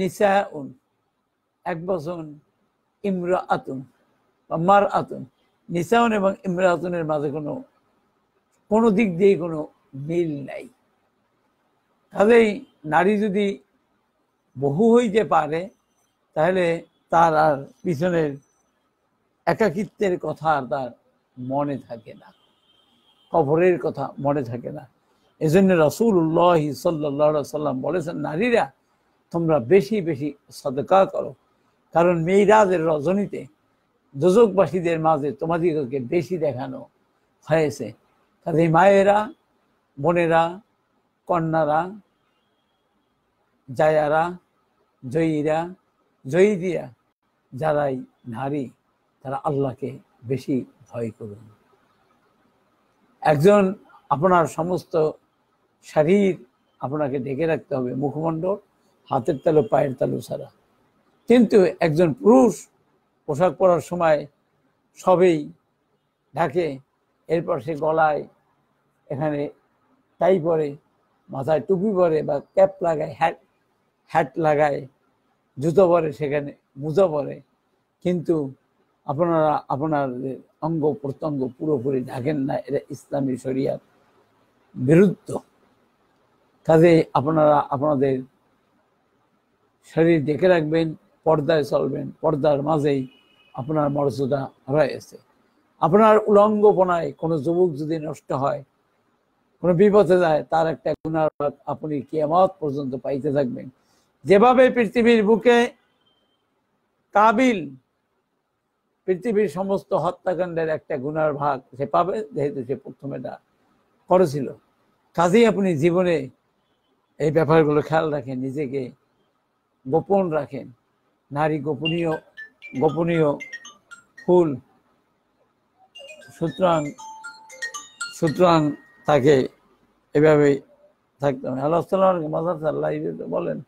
নিসা উন এক বছর ইমরা আতুন বা মার আতুন নিসাউন এবং ইমরা আতুনের মাঝে কোনো কোনো দিক দিয়ে কোনো মিল নাই কাজেই নারী যদি বহু হইতে পারে তাহলে তার আর পিছনের একাকিত্বের কথা আর তার মনে থাকে না কবরের কথা মনে থাকে না এজন্য রসুল্লাহ উল্লাহ সাল্লাহ সাল্লাম বলেছেন নারীরা তোমরা বেশি বেশি সদকা করো কারণ মেয়েরাজের রজনীতে দুজকবাসীদের মাঝে তোমাদিগকে বেশি দেখানো হয়েছে কাজে মায়েরা বোনেরা কন্যারা জায়ারা জয়ীরা জয়ীদিয়া যারাই নারী তারা আল্লাহকে বেশি ভয় করুন একজন আপনার সমস্ত শরীর আপনাকে ঢেকে রাখতে হবে মুখমণ্ডল হাতের তালু পায়ের তালু ছাড়া কিন্তু একজন পুরুষ পোশাক পরার সময় সবেই ঢাকে এরপর সে গলায় এখানে টাই পরে মাথায় টুপি পরে বা ক্যাপ লাগায় হ্যাট হ্যাট লাগায় জুতো পরে সেখানে মুজো পরে কিন্তু আপনারা আপনার অঙ্গ প্রত্যঙ্গ পুরোপুরি ঢাকেন না এটা ইসলামী শরিয়ার বিরুদ্ধ কাজে আপনারা আপনাদের শরীর দেখে রাখবেন পর্দায় চলবেন পর্দার মাঝেই আপনার মর্যাদা রয়েছে আপনার উলঙ্গপনায় কোনো যুবক যদি নষ্ট হয় কোনো বিপদে যায় তার একটা গুণার আপনি কেয়ামত পর্যন্ত পাইতে থাকবেন যেভাবে পৃথিবীর বুকে কাবিল পৃথিবীর সমস্ত হত্যাকাণ্ডের একটা গুণার ভাগ সে পাবে যেহেতু সে প্রথম এটা করেছিল কাজেই আপনি জীবনে এই ব্যাপারগুলো খেয়াল রাখেন নিজেকে গোপন রাখেন নারী গোপনীয় গোপনীয় ফুল সুতরাং সুতরাং তাকে এভাবে থাকতে হবে আল্লাহ মাদার আল্লাহ বলেন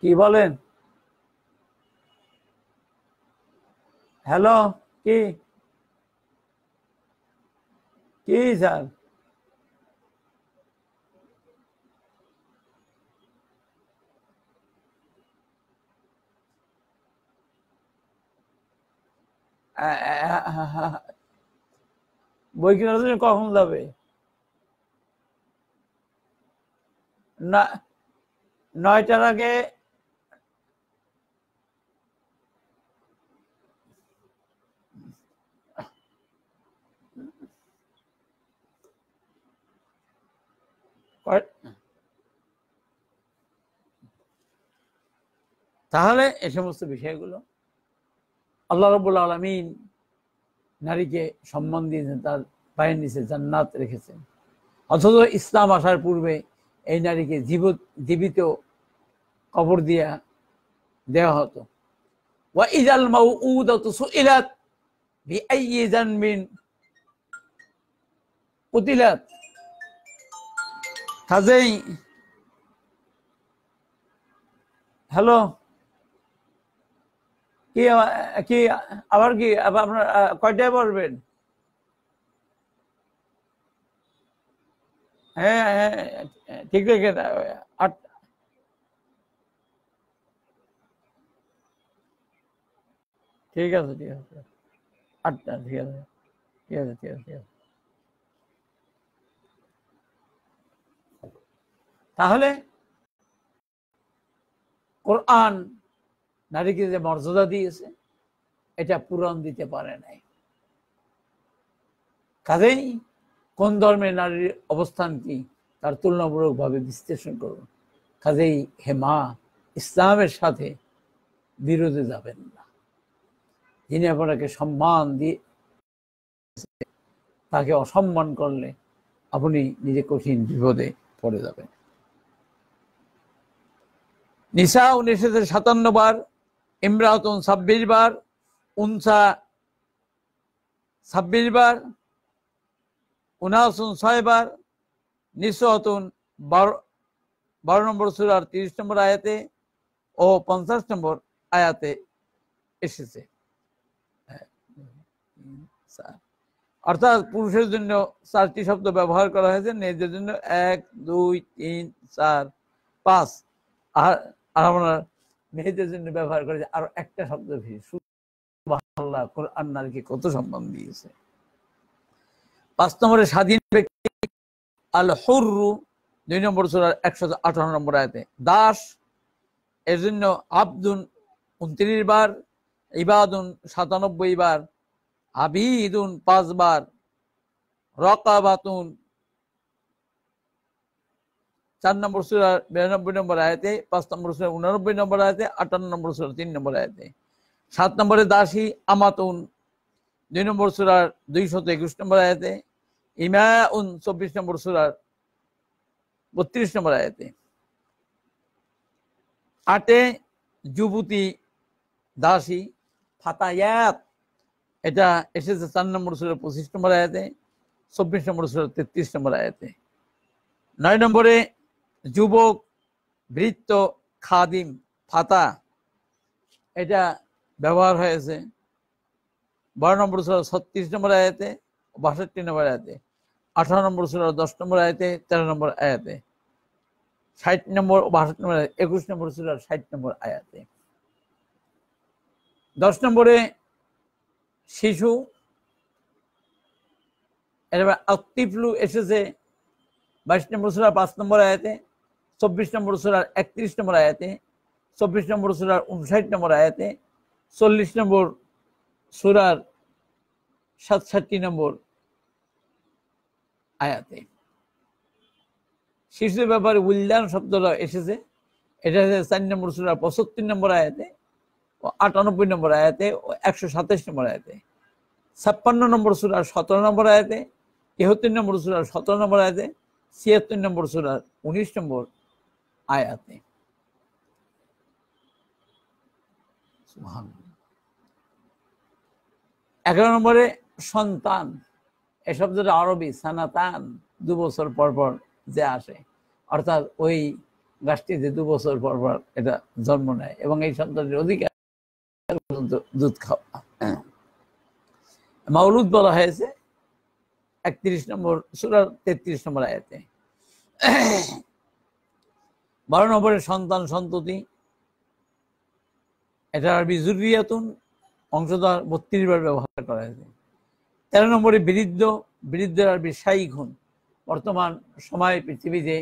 কি বলেন হ্যালো কি কি স্যার বই কেনার জন্য কখন যাবে না নয়টার আগে তাহলে এ সমস্ত বিষয়গুলো আল্লাহ রবুল আলমিন নারীকে সম্মান দিয়েছেন তার পায়ের নিচে জান্নাত রেখেছেন অথচ ইসলাম আসার পূর্বে এই নারীকে জীব জীবিত কবর দিয়া দেওয়া হতো ওয়া ইজাল মাউ উদাত সুইলাত বিআইয়ি কাজেই হ্যালো কি কি আবার কি আপনার কয়টায় বসবেন হ্যাঁ হ্যাঁ ঠিক রেখে আট ঠিক আছে ঠিক আছে আটটা ঠিক আছে ঠিক আছে ঠিক আছে ঠিক আছে তাহলে কোরআন নারীকে যে মর্যাদা দিয়েছে এটা পূরণ দিতে পারে নাই কাজেই কোন ধর্মের নারীর অবস্থান কি তার তুলনামূলকভাবে বিশ্লেষণ করুন কাজেই হে মা ইসলামের সাথে বিরোধে যাবেন না যিনি আপনাকে সম্মান দিয়ে তাকে অসম্মান করলে আপনি নিজে কঠিন বিপদে পড়ে যাবেন নিসা উনিশশো সাতান্ন বার ইমরাতুন ছাব্বিশ বার উনসা ছাব্বিশ বার উনাসুন ছয় বার নিঃসতুন বারো বারো নম্বর সুরার তিরিশ নম্বর আয়াতে ও পঞ্চাশ নম্বর আয়াতে এসেছে অর্থাৎ পুরুষের জন্য চারটি শব্দ ব্যবহার করা হয়েছে মেয়েদের জন্য এক দুই তিন চার পাঁচ আর আপনার মেয়েদের জন্য ব্যবহার করেছে আরো একটা শব্দ ভিড় আল্লাহ কোরআন নারীকে কত সম্মান দিয়েছে পাঁচ নম্বরে স্বাধীন ব্যক্তি আল হরু দুই নম্বর সোলার একশো আঠারো নম্বর আয়তে দাস এর জন্য আবদুন উনত্রিশ বার ইবাদুন সাতানব্বই বার আবিদুন পাঁচবার রকাবাতুন চার নম্বর সুরা বিরানব্বই নম্বর আয়াতে পাঁচ নম্বর সুরা উনানব্বই নম্বর আয়াতে আটান্ন নম্বর সুরা তিন নম্বর আয়াতে সাত নম্বরে দাসী আমাতুন দুই নম্বর সুরার দুইশত একুশ নম্বর আয়াতে ইমায়ুন চব্বিশ নম্বর সুরার বত্রিশ নম্বর আয়তে আটে যুবতী দাসী ফাতায়াত এটা এসেছে চার নম্বর সুরের পঁচিশ নম্বর আয়তে চব্বিশ নম্বর সুরের তেত্রিশ নম্বর আয়তে নয় নম্বরে যুবক বৃত্ত খাদিম ফাতা এটা ব্যবহার হয়েছে বারো নম্বর সুরা ছত্রিশ নম্বর আয়াতে বাষট্টি নম্বর আয়াতে আঠারো নম্বর সুরা দশ নম্বর আয়াতে তেরো নম্বর আয়াতে ষাট নম্বর বাষট্টি নম্বর একুশ নম্বর সুরা ষাট নম্বর আয়াতে দশ নম্বরে শিশু এবার আত্মিফলু এসেছে বাইশ নম্বর সুরা পাঁচ নম্বর আয়াতে চব্বিশ নম্বর সুরার একত্রিশ নম্বর আয়াতে চব্বিশ নম্বর সুরার উনষাট নম্বর আয়াতে চল্লিশ নম্বর সুরার সাতষাটটি নম্বর আয়াতে শিশুর ব্যাপারে উল্যাণ শব্দটা এসেছে এটা চার নম্বর সুরার পঁচাত্তর নম্বর আয়াতে ও আটানব্বই নম্বর আয়াতে ও একশো সাতাশ নম্বর আয়াতে ছাপ্পান্ন নম্বর সুরার সতেরো নম্বর আয়াতে তেহত্তর নম্বর সুরার সতেরো নম্বর আয়াতে ছিয়াত্তর নম্বর সুরার উনিশ নম্বর আয়াতে এগারো নম্বরে সন্তান এ শব্দটা আরবি সানাতান দু বছর পর পর যে আসে অর্থাৎ ওই গাছটিতে দু বছর পর পর এটা জন্ম নেয় এবং এই সন্তানের অধিকার পর্যন্ত দুধ খাওয়া মাউলুদ বলা হয়েছে একত্রিশ নম্বর সুরার তেত্রিশ নম্বর আয়াতে বারো নম্বরের সন্তান সন্ততি এটা আরবি জুরিয়াতুন অংশধার বত্রিশ বার ব্যবহার করা হয়েছে তেরো নম্বরে বৃদ্ধ বৃদ্ধের আরবি সাই শাইখুন বর্তমান সময়ে পৃথিবীতে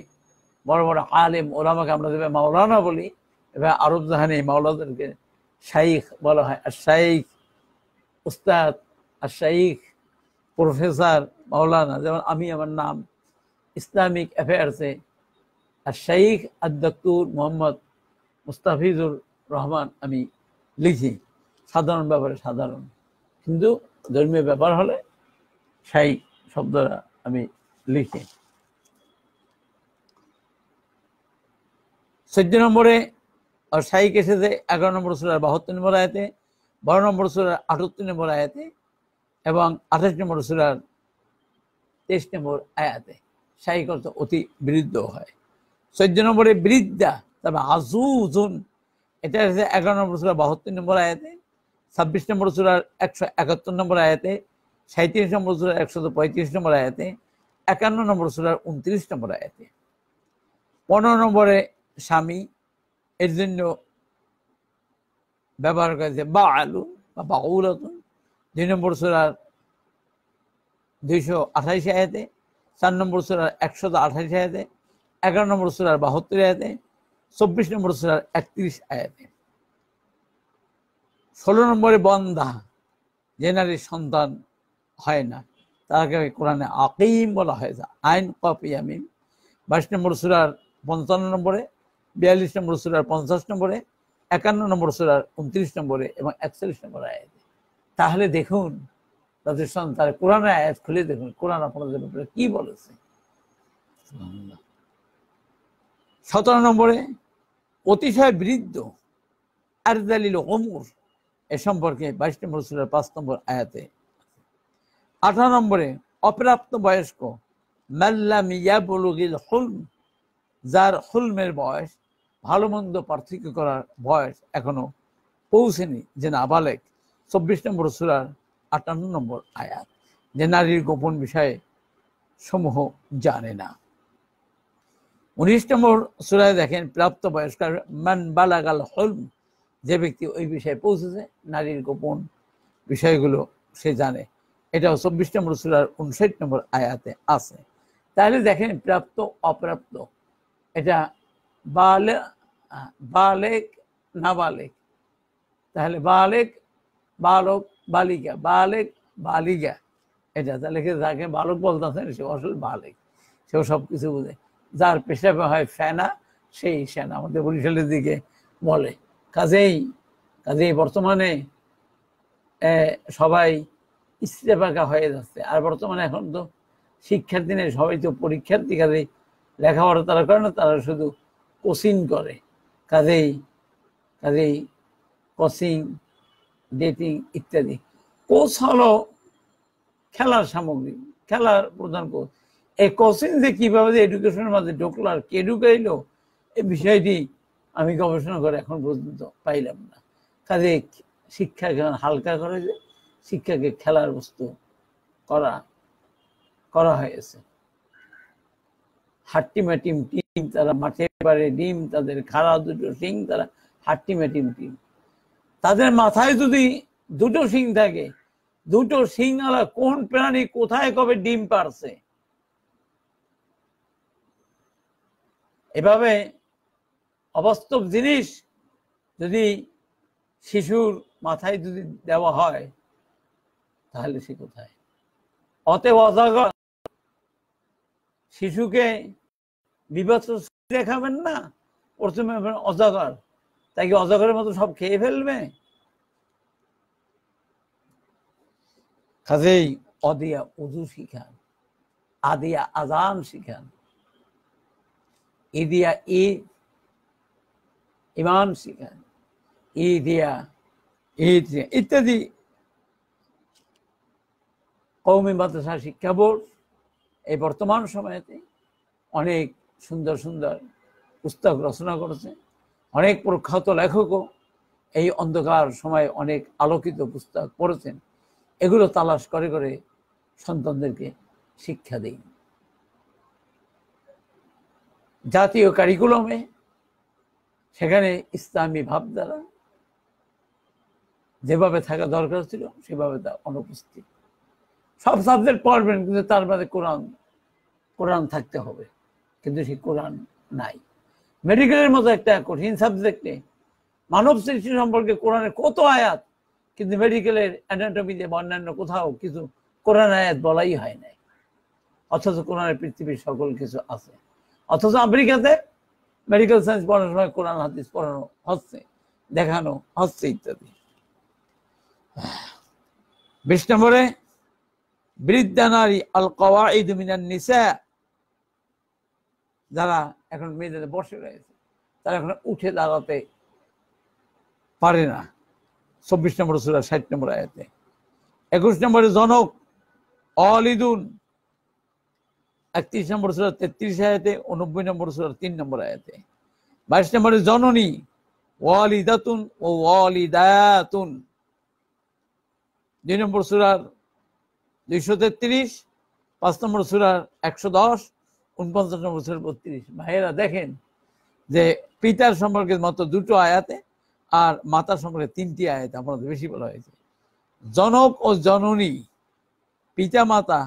বড় বড় আলেম ওলামাকে আমরা দেবে মাওলানা বলি এবার আরব জাহানে মাওলাদেরকে শাইখ বলা হয় আর শাইখ উস্তাদ আর শাইখ প্রফেসর মাওলানা যেমন আমি আমার নাম ইসলামিক অ্যাফেয়ার্সে আর শাইখ আদাক্তুর মোহাম্মদ মুস্তাফিজুর রহমান আমি লিখি সাধারণ ব্যাপারে সাধারণ কিন্তু ধর্মীয় ব্যাপার হলে শাই শব্দটা আমি লিখি চোদ্দ নম্বরে আর এসেছে এগারো নম্বর সুরার বাহাত্তর নম্বর আয়াতে বারো নম্বর সুরার আটাত্তর নম্বর আয়াতে এবং আঠাশ নম্বর সুরার তেইশ নম্বর আয়াতে সাইক অর্থ অতি বৃদ্ধ হয় চোদ্দ নম্বরে বৃদ্ধা তারপর জুন এটা হচ্ছে এগারো নম্বর সুরা বাহাত্তর নম্বর আয়াতে ছাব্বিশ নম্বর সুরার একশো একাত্তর নম্বর আয়াতে সাঁত্রিশ নম্বর সুরার একশত পঁয়ত্রিশ নম্বর আয়াতে একান্ন নম্বর সুরার উনত্রিশ নম্বর আয়াতে পনেরো নম্বরে স্বামী এর জন্য ব্যবহার করেছে বা আলু বা বাউলাতুন দুই নম্বর সুরার দুইশো আঠাইশ আয়াতে চার নম্বর সুরার একশত আঠাইশ আয়াতে এগারো নম্বর সুরার বাহাত্তর আয়াতে চব্বিশ নম্বর সুরার একত্রিশ আয়াতে ষোলো নম্বরে বন্দা যে নারীর সন্তান হয় না তাকে কোরআনে আকিম বলা হয়েছে আইন কপি আমিম বাইশ নম্বর সুরার পঞ্চান্ন নম্বরে বিয়াল্লিশ নম্বর সুরার পঞ্চাশ নম্বরে একান্ন নম্বর সুরার উনত্রিশ নম্বরে এবং একচল্লিশ নম্বর আয়াতে তাহলে দেখুন তাদের সন্তান কোরআন আয়াত খুলে দেখুন কোরআন আপনাদের উপরে কী বলেছে সতেরো নম্বরে অতিশয় বৃদ্ধ আরজালিল অমুর এ সম্পর্কে বাইশ নম্বর সুরের পাঁচ নম্বর আয়াতে আঠারো নম্বরে অপ্রাপ্ত বয়স্ক মাল্লাম ইয়াবুলুগিল হুলম যার হুলমের বয়স ভালো মন্দ পার্থক্য করার বয়স এখনো পৌঁছেনি যে না চব্বিশ নম্বর সুরার আটান্ন নম্বর আয়াত যে নারীর গোপন বিষয়ে সমূহ জানে না উনিশ নম্বর সুরায় দেখেন প্রাপ্ত বয়স্ক মান বালাগাল হলম যে ব্যক্তি ওই বিষয়ে পৌঁছেছে নারীর গোপন বিষয়গুলো সে জানে এটাও চব্বিশ নম্বর সুরার উনষাট নম্বর আয়াতে আছে তাহলে দেখেন প্রাপ্ত অপ্রাপ্ত এটা বালে বালেক না বালেক তাহলে বালেক বালক বালিকা বালেক বালিকা এটা তাহলে যাকে বালক বলতে আসেন সে আসল বালেক সেও সব কিছু বুঝে যার পেশাবে হয় ফেনা সেই সেনা আমাদের বরিশালের দিকে বলে কাজেই কাজেই বর্তমানে সবাই ইস্তেফাকা হয়ে যাচ্ছে আর বর্তমানে এখন তো শিক্ষার দিনে সবাই তো পরীক্ষার্থী কাজেই লেখাপড়া তারা করে না তারা শুধু কোচিং করে কাজেই কাজেই কোচিং ডেটিং ইত্যাদি কোচ হলো খেলার সামগ্রী খেলার প্রধান কোচ এই কোচিং যে কিভাবে যে এডুকেশনের মাঝে ঢুকলো আর কে ঢুকাইলো এই বিষয়টি আমি গবেষণা করে এখন পর্যন্ত পাইলাম না কাজে শিক্ষাকে হালকা করে যে শিক্ষাকে খেলার বস্তু করা করা হয়েছে ম্যাটিম টিম তারা মাঠে পারে ডিম তাদের খাড়া দুটো সিং তারা ম্যাটিম টিম তাদের মাথায় যদি দুটো সিং থাকে দুটো সিং আলা কোন প্রাণী কোথায় কবে ডিম পারছে এভাবে অবাস্তব জিনিস যদি শিশুর মাথায় যদি দেওয়া হয় তাহলে সে কোথায় অতএব অজাগর শিশুকে বিভৎস দেখাবেন না প্রথমে অজাগর তাকে অজাগরের মতো সব খেয়ে ফেলবে কাজেই অদিয়া উজু শিখান আদিয়া আজান শিখান ইদিয়া ই ইমাম سيكا ইদিয়া إذيا ইত্যাদি কৌমি মাদ্রাসা শিক্ষা বোর্ড এই বর্তমান সময়েতে অনেক সুন্দর সুন্দর পুস্তক রচনা করেছে অনেক প্রখ্যাত লেখকও এই অন্ধকার সময়ে অনেক আলোকিত পুস্তক পড়েছেন এগুলো তালাশ করে করে সন্তানদেরকে শিক্ষা দেয় জাতীয় কারিকুলামে সেখানে ইসলামী ভাবধারা যেভাবে থাকা দরকার ছিল সেভাবে তা অনুপস্থিত সব সাবজেক্ট পড়বেন কিন্তু তার মধ্যে কোরআন কোরআন থাকতে হবে কিন্তু সে কোরআন নাই মেডিকেলের মতো একটা কঠিন সাবজেক্টে মানব সৃষ্টি সম্পর্কে কোরআনের কত আয়াত কিন্তু মেডিকেলের অ্যানাটমিতে বা অন্যান্য কোথাও কিছু কোরআন আয়াত বলাই হয় নাই অথচ কোরআনের পৃথিবীর সকল কিছু আছে অথচ আফ্রিকাতে মেডিকেল সায়েন্স পড়ানোর সময় কোরআন হাদিস পড়ানো হচ্ছে দেখানো হচ্ছে ইত্যাদি বিশ নম্বরে বৃদ্ধা নারী আল কওয়াঈদ মিনান নিসা যারা এখন মেয়েদের বসে রয়েছে তারা এখন উঠে দাঁড়াতে পারে না চব্বিশ নম্বর সুরা ষাট নম্বর আয়াতে একুশ নম্বরে জনক অলিদুন একত্রিশ নম্বর সুরা তেত্রিশ আয়াতে উনব্বই নম্বর সুরার তিন নম্বর আয়াতে বাইশ নম্বর জননী ওয়ালিদাতুন ও ওয়ালিদায়াতুন দুই নম্বর সুরার দুইশো তেত্রিশ পাঁচ নম্বর সুরার একশো দশ উনপঞ্চাশ নম্বর সুরার বত্রিশ ভাইয়েরা দেখেন যে পিতার সম্পর্কে মাত্র দুটো আয়াতে আর মাতা সম্পর্কে তিনটি আয়াতে আমাদের বেশি বলা হয়েছে জনক ও জননী পিতা মাতা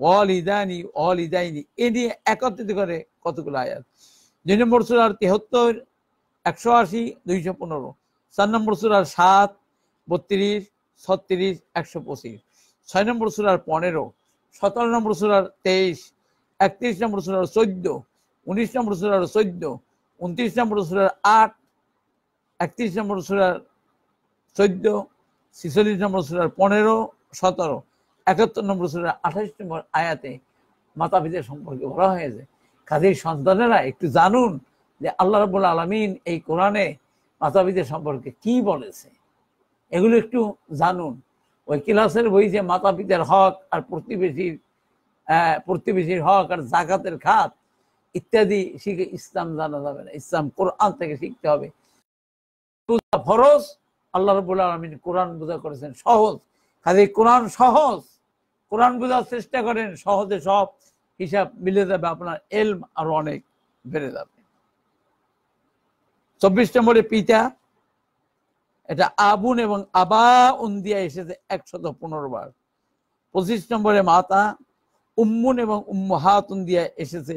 ওয়ালিদানি ওয়ালিদাইনি এ নিয়ে একত্রিত করে কতগুলো আয়াত দুই নম্বর সুরার তেহত্তর একশো আশি দুইশো পনেরো চার নম্বর সুরার সাত বত্রিশ ছত্রিশ একশো পঁচিশ ছয় নম্বর সুরার পনেরো সতেরো নম্বর সুরার তেইশ একত্রিশ নম্বর সুরার চোদ্দ উনিশ নম্বর সুরার চোদ্দ উনত্রিশ নম্বর সুরার আট একত্রিশ নম্বর সুরার চোদ্দ ছিচল্লিশ নম্বর সুরার পনেরো সতেরো একাত্তর নম্বর সুরের আঠাশ নম্বর আয়াতে মাতা পিতার সম্পর্কে বলা হয়েছে কাজের সন্তানেরা একটু জানুন যে আল্লাহ রাবুল আলমিন এই কোরআনে মাতা পিতার সম্পর্কে কি বলেছে এগুলো একটু জানুন ওই ক্লাসের বই যে মাতা পিতার হক আর প্রতিবেশীর প্রতিবেশীর হক আর জাকাতের খাত ইত্যাদি শিখে ইসলাম জানা যাবে না ইসলাম কোরআন থেকে শিখতে হবে ফরজ আল্লাহ রবুল্লা আলমিন কোরআন বোঝা করেছেন সহজ কাজে কোরআন সহজ কোরআন বোঝার চেষ্টা করেন সহজে সব হিসাব মিলে যাবে আপনার এলম আরো অনেক বেড়ে যাবে চব্বিশ নম্বরে পিতা এটা আবুন এবং আবা উন্দিয়া এসেছে একশত পনেরো বার পঁচিশ নম্বরে মাতা উম্মুন এবং উম্মু উম্মহাতুন দিয়া এসেছে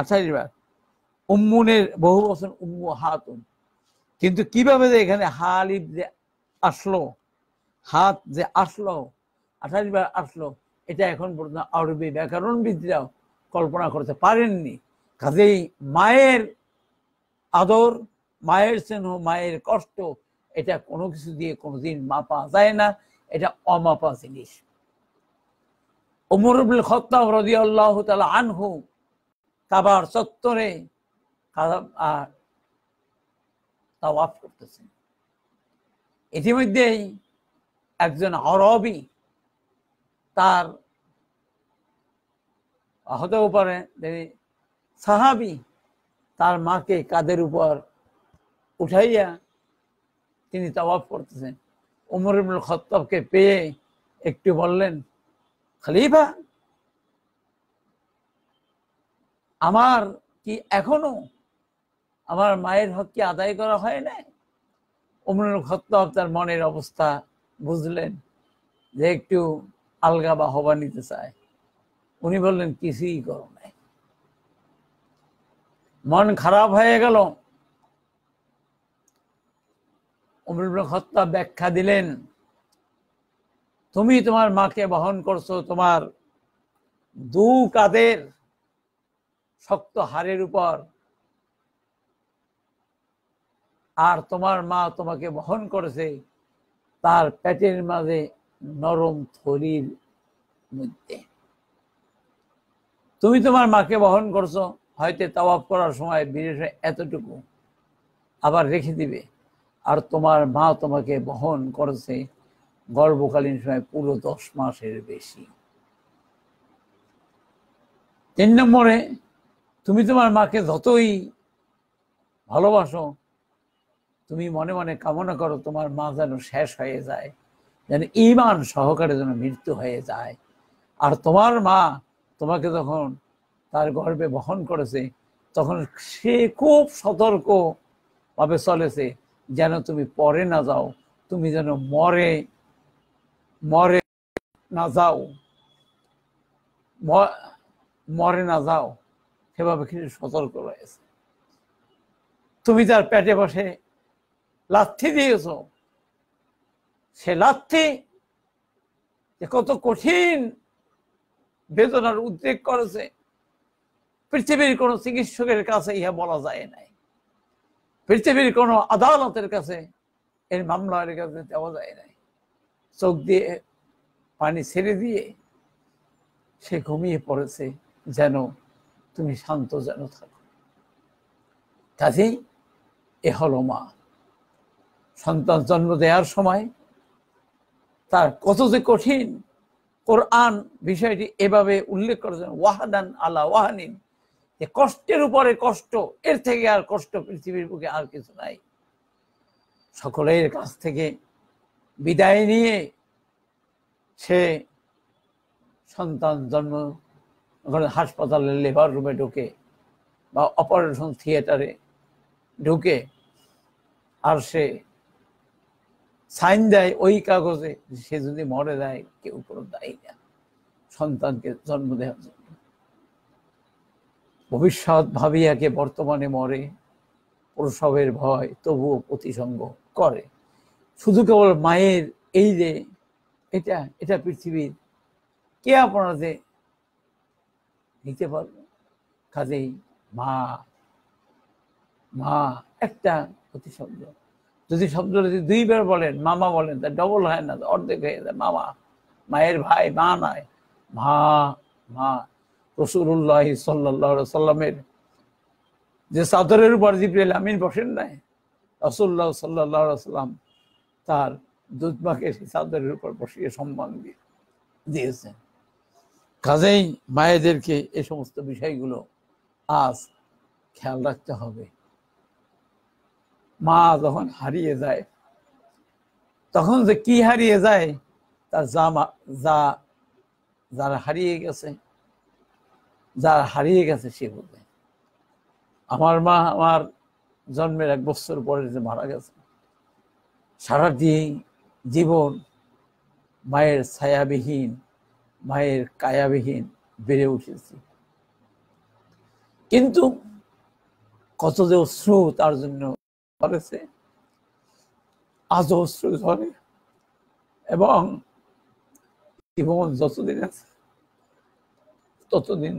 আঠাশ বার উম্মুনের বহু বছর উম্মু উম্মহাতুন কিন্তু কিভাবে যে এখানে হালিফ যে আসলো হাত যে আসলো আঠাশ বার আসলো এটা এখন পর্যন্ত আরবি ব্যাকরণবিদরাও কল্পনা করতে পারেননি কাজেই মায়ের আদর মায়ের স্নেহ মায়ের কষ্ট এটা কোনো কিছু দিয়ে কোনো দিন মাপা যায় না এটা অমাপা জিনিস ওমরুল খত্তাব রদি আল্লাহ তালা আনহু কাবার চত্বরে তাওয়াফ করতেছেন ইতিমধ্যেই একজন আরবি তার হতেও পারে তিনি সাহাবি তার মাকে কাদের উপর উঠাইয়া তিনি তবাব করতেছেন উমর ইবনুল খত্তবকে পেয়ে একটু বললেন খালিফা আমার কি এখনো আমার মায়ের হক কি আদায় করা হয় না উমরুল খত্তব তার মনের অবস্থা বুঝলেন যে একটু আলগা বা হবা নিতে চায় উনি বললেন কিছুই কর মন খারাপ হয়ে গেল হত্যা ব্যাখ্যা দিলেন তুমি তোমার মাকে বহন করছো তোমার দু কাদের শক্ত হারের উপর আর তোমার মা তোমাকে বহন করেছে তার পেটের মাঝে নরম থলির মধ্যে তুমি তোমার মাকে বহন করছো হয়তো তাওয়াফ করার সময় বিশেষ এতটুকু আবার রেখে দিবে আর তোমার মা তোমাকে বহন করেছে গর্ভকালীন সময় পুরো দশ মাসের বেশি তিন নম্বরে তুমি তোমার মাকে যতই ভালোবাসো তুমি মনে মনে কামনা করো তোমার মা যেন শেষ হয়ে যায় যেন ইমান সহকারে যেন মৃত্যু হয়ে যায় আর তোমার মা তোমাকে যখন তার গর্বে বহন করেছে তখন সে খুব সতর্কভাবে চলেছে যেন তুমি পরে না যাও তুমি যেন মরে মরে না যাও মরে না যাও সেভাবে কিন্তু সতর্ক রয়েছে তুমি তার পেটে বসে লাথি দিয়েছ সে লাথি যে কত কঠিন বেদনার উদ্বেগ করেছে পৃথিবীর কোনো চিকিৎসকের কাছে ইহা বলা যায় নাই পৃথিবীর কোন আদালতের কাছে এর মামলার কাছে দেওয়া যায় নাই চোখ দিয়ে পানি ছেড়ে দিয়ে সে ঘুমিয়ে পড়েছে যেন তুমি শান্ত যেন থাকো কাজেই এ হলো মা সন্তান জন্ম দেওয়ার সময় তার কত যে কঠিন কোরআন বিষয়টি এভাবে উল্লেখ করেছেন ওয়াহাদান আলা ওয়াহানিন যে কষ্টের উপরে কষ্ট এর থেকে আর কষ্ট পৃথিবীর বুকে আর কিছু নাই সকলের কাছ থেকে বিদায় নিয়ে সে সন্তান জন্ম হাসপাতালে লেবার রুমে ঢুকে বা অপারেশন থিয়েটারে ঢুকে আর সে সাইন দেয় ওই কাগজে সে যদি মরে যায় কেউ কোনো দায়ী না সন্তানকে জন্ম দেওয়ার জন্য ভবিষ্যৎ ভাবিয়াকে বর্তমানে মরে প্রসবের ভয় তবুও প্রতিসঙ্গ করে শুধু কেবল মায়ের এই যে এটা এটা পৃথিবীর কে আপনাদের নিতে পারবে কাজেই মা মা একটা প্রতিসঙ্গ যদি শব্দ যদি দুইবার বলেন মামা বলেন তা ডবল হয় না অর্ধেক হয়ে যায় মামা মায়ের ভাই মা নয় মা মা রসুল্লাহ সাল্লাহ সাল্লামের যে সাদরের উপর জিপ্রিয়াল আমিন বসেন নাই রসুল্লাহ সাল্লাহ সাল্লাম তার দুধমাকে সেই সাদরের উপর বসিয়ে সম্মান দিয়ে দিয়েছেন কাজেই মায়েদেরকে এ সমস্ত বিষয়গুলো আজ খেয়াল রাখতে হবে মা যখন হারিয়ে যায় তখন যে কি হারিয়ে যায় তার জামা যা যার হারিয়ে গেছে যার হারিয়ে গেছে সে বোঝে আমার মা আমার জন্মের এক বছর পরে যে মারা গেছে সারাদিন জীবন মায়ের ছায়াবিহীন মায়ের কায়াবিহীন বেড়ে উঠেছি কিন্তু কত যে অশ্রু তার জন্য ধরেছে আজ অশ্রু ঝরে এবং জীবন যতদিন আছে ততদিন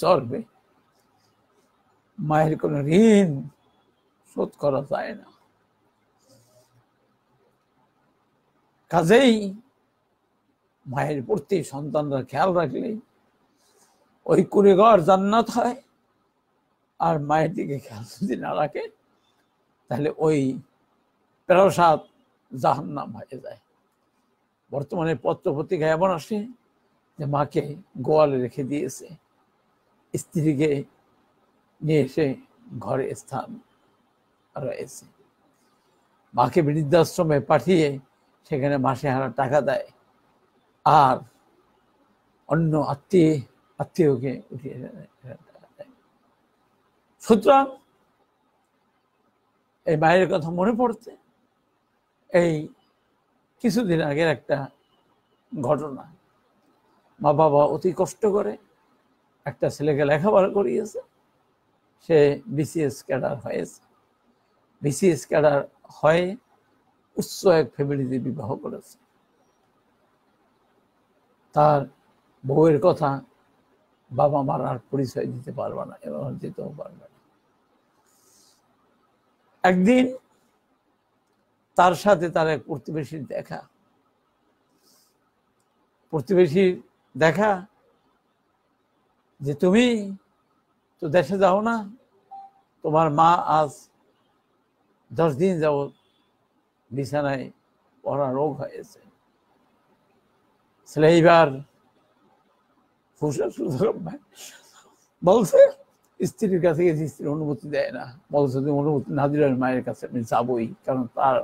ঝরবে মায়ের কোনো ঋণ শোধ করা যায় না কাজেই মায়ের প্রতি সন্তানরা খেয়াল রাখলে ওই কুড়ে ঘর জান্নাত হয় আর মায়ের দিকে খেয়াল যদি না রাখে তাহলে ওই প্রাসাদ জাহান্নাম হয়ে যায় বর্তমানে পত্রপত্রিকা এমন আসে যে মাকে গোয়ালে রেখে দিয়েছে স্ত্রীকে নিয়ে এসে ঘরে স্থান রয়েছে মাকে বৃদ্ধাশ্রমে পাঠিয়ে সেখানে মাসে হারা টাকা দেয় আর অন্য আত্মীয় আত্মীয়কে উঠিয়ে সুতরাং এই মায়ের কথা মনে পড়ছে এই কিছুদিন আগের একটা ঘটনা মা বাবা অতি কষ্ট করে একটা ছেলেকে লেখাপড়া করিয়েছে সে বিসিএস ক্যাডার হয়েছে বিসিএস ক্যাডার হয়ে উচ্চ এক ফ্যামিলিতে বিবাহ করেছে তার বউয়ের কথা বাবা মার আর পরিচয় দিতে পারবা না এবং দিতেও পারবে না একদিন তার সাথে তার এক প্রতিবেশীর দেখা প্রতিবেশীর দেখা যে তুমি তো দেশে যাও না তোমার মা আজ দশ দিন যাব বিছানায় পড়া রোগ হয়েছে ছেলে এইবার পুরুষের সুতরাং ভাই বলছে স্ত্রীর কাছে গেছে স্ত্রীর অনুমতি দেয় না বলছে তুমি অনুমতি না দিলে মায়ের কাছে আমি যাবই কারণ তার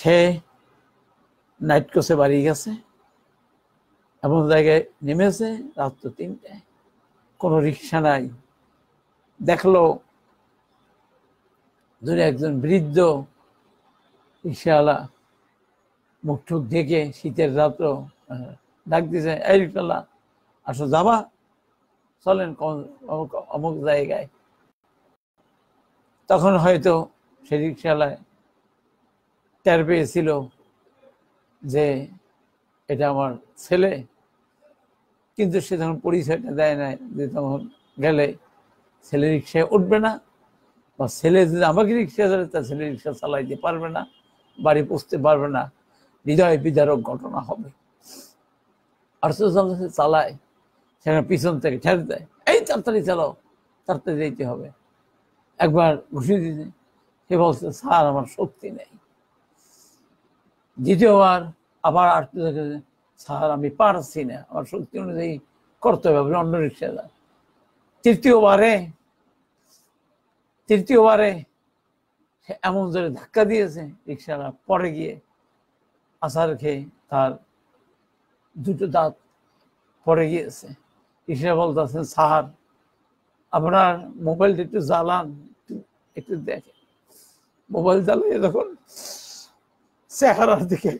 সে নাইট কোসে বাড়ি গেছে এমন জায়গায় নেমেছে রাত্র তিনটায় কোনো রিক্সা নাই দেখলো ধরে একজন বৃদ্ধ রিক্সাওয়ালা মুখ ঠুক দেখে শীতের রাত্র ডাক দিয়েছে এই পেলা আসো যাবা চলেন অমুক জায়গায় তখন হয়তো সে রিক্সালায় টের পেয়েছিল যে এটা আমার ছেলে কিন্তু সে তখন পরিচয়টা দেয় না যে তখন গেলে ছেলে রিক্সায় উঠবে না বা ছেলে যদি আমাকে রিক্সা চালে তা ছেলে রিক্সা চালাইতে পারবে না বাড়ি পৌঁছতে পারবে না হৃদয় বিদারক ঘটনা হবে চালায় সেখানে পিছন থেকে ছেড়ে দেয় এই তাড়াতাড়ি চালাও তাড়াতাড়ি যেতে হবে একবার ঘুষি দিতে সে বলছে স্যার আমার শক্তি নেই দ্বিতীয়বার আবার দেখে স্যার আমি পারছি না আমার শক্তি অনুযায়ী করতে হবে অন্য রিক্সা যায় তৃতীয়বারে তৃতীয়বারে সে এমন জোরে ধাক্কা দিয়েছে রিক্সাটা পরে গিয়ে আসার খেয়ে তার দুটো দাঁত পড়ে গিয়েছে ইসে বলতেছেন স্যার আপনার মোবাইলটা একটু জ্বালান একটু দেখে মোবাইল জ্বালিয়ে তখন চেহারার দিকে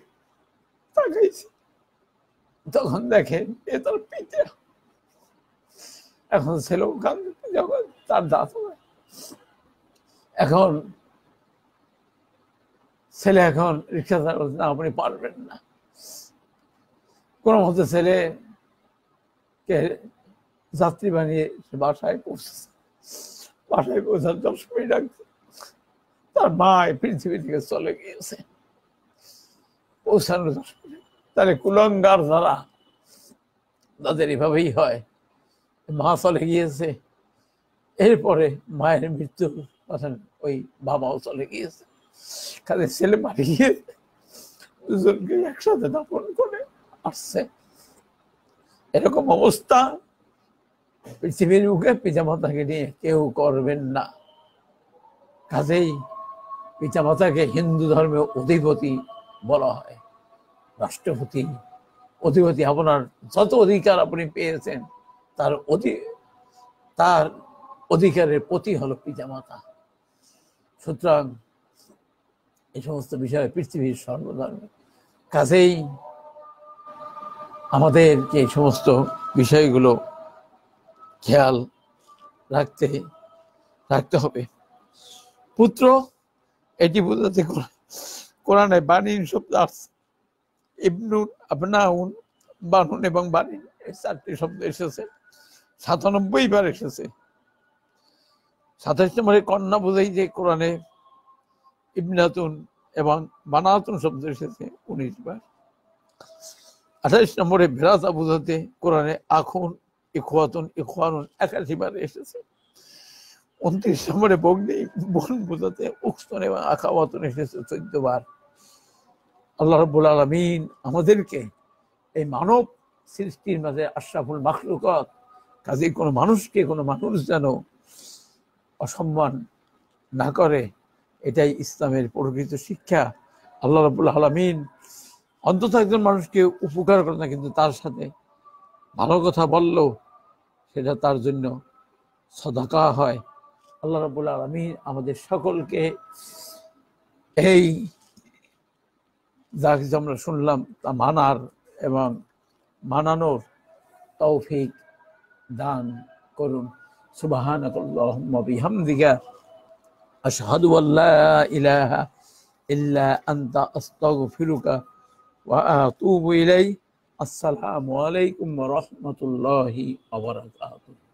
তাকাইছে তখন দেখেন এ তার পিতে এখন ছেলে কান যখন তার দাঁত এখন ছেলে এখন রিক্সা চালাতে আপনি পারবেন না কোনো মতে ছেলেকে যাত্রী বানিয়ে সে বাসায় পৌঁছেছে বাসায় পৌঁছার দশ মিনিট রাখছে তার মা পৃথিবী থেকে চলে গিয়েছে পৌঁছানোর দশ তাহলে কুলঙ্গার যারা তাদের এভাবেই হয় মা চলে গিয়েছে এরপরে মায়ের মৃত্যু ওই বাবাও চলে গিয়েছে খালি ছেলে মারি গিয়ে দুজনকে একসাথে দাপন করে আসছে এরকম অবস্থা পৃথিবীর বুকে পিতামাতাকে নিয়ে কেউ করবেন না কাজেই পিতামাতাকে হিন্দু ধর্মে অধিপতি বলা হয় রাষ্ট্রপতি অধিপতি আপনার যত অধিকার আপনি পেয়েছেন তার অধি তার অধিকারের প্রতি হলো পিতামাতা সুতরাং এই সমস্ত বিষয়ে পৃথিবীর সর্বধর্মে কাজেই আমাদের যে সমস্ত বিষয়গুলো খেয়াল রাখতে রাখতে হবে পুত্র এটি বোঝাতে কোরআনে বানিন শব্দ আসছে ইবনুন আবনাউন বানুন এবং বানিন এই চারটি শব্দ এসেছে সাতানব্বই বার এসেছে সাতাশ নম্বরে কন্যা বোঝাই যে কোরআনে ইবনাতুন এবং বানাতুন শব্দ এসেছে উনিশ বার আঠাইশ নম্বরে বেরাজ আবুধাতে কোরআনে আখুন ইখওয়াতুন একাশি বার এসেছে উনত্রিশ নম্বরে বগ্নি বোন বুঝাতে উকসন এবং আখাওয়াতুন এসেছে বার আল্লাহ রব্বুল আলমিন আমাদেরকে এই মানব সৃষ্টির মাঝে আশরাফুল মাখলুকত কাজে কোনো মানুষকে কোনো মানুষ যেন অসম্মান না করে এটাই ইসলামের প্রকৃত শিক্ষা আল্লাহ রবুল্লা আলমিন অন্তত একজন মানুষকে উপকার করে না কিন্তু তার সাথে ভালো কথা বললো সেটা তার জন্য সদাকা হয় আল্লাহ রাবুল আলমী আমাদের সকলকে এই যা কিছু আমরা শুনলাম তা মানার এবং মানানোর তৌফিক দান করুন সুবাহান اللهم وبحمدك أشهد وأتوب إليه السلام عليكم ورحمة الله وبركاته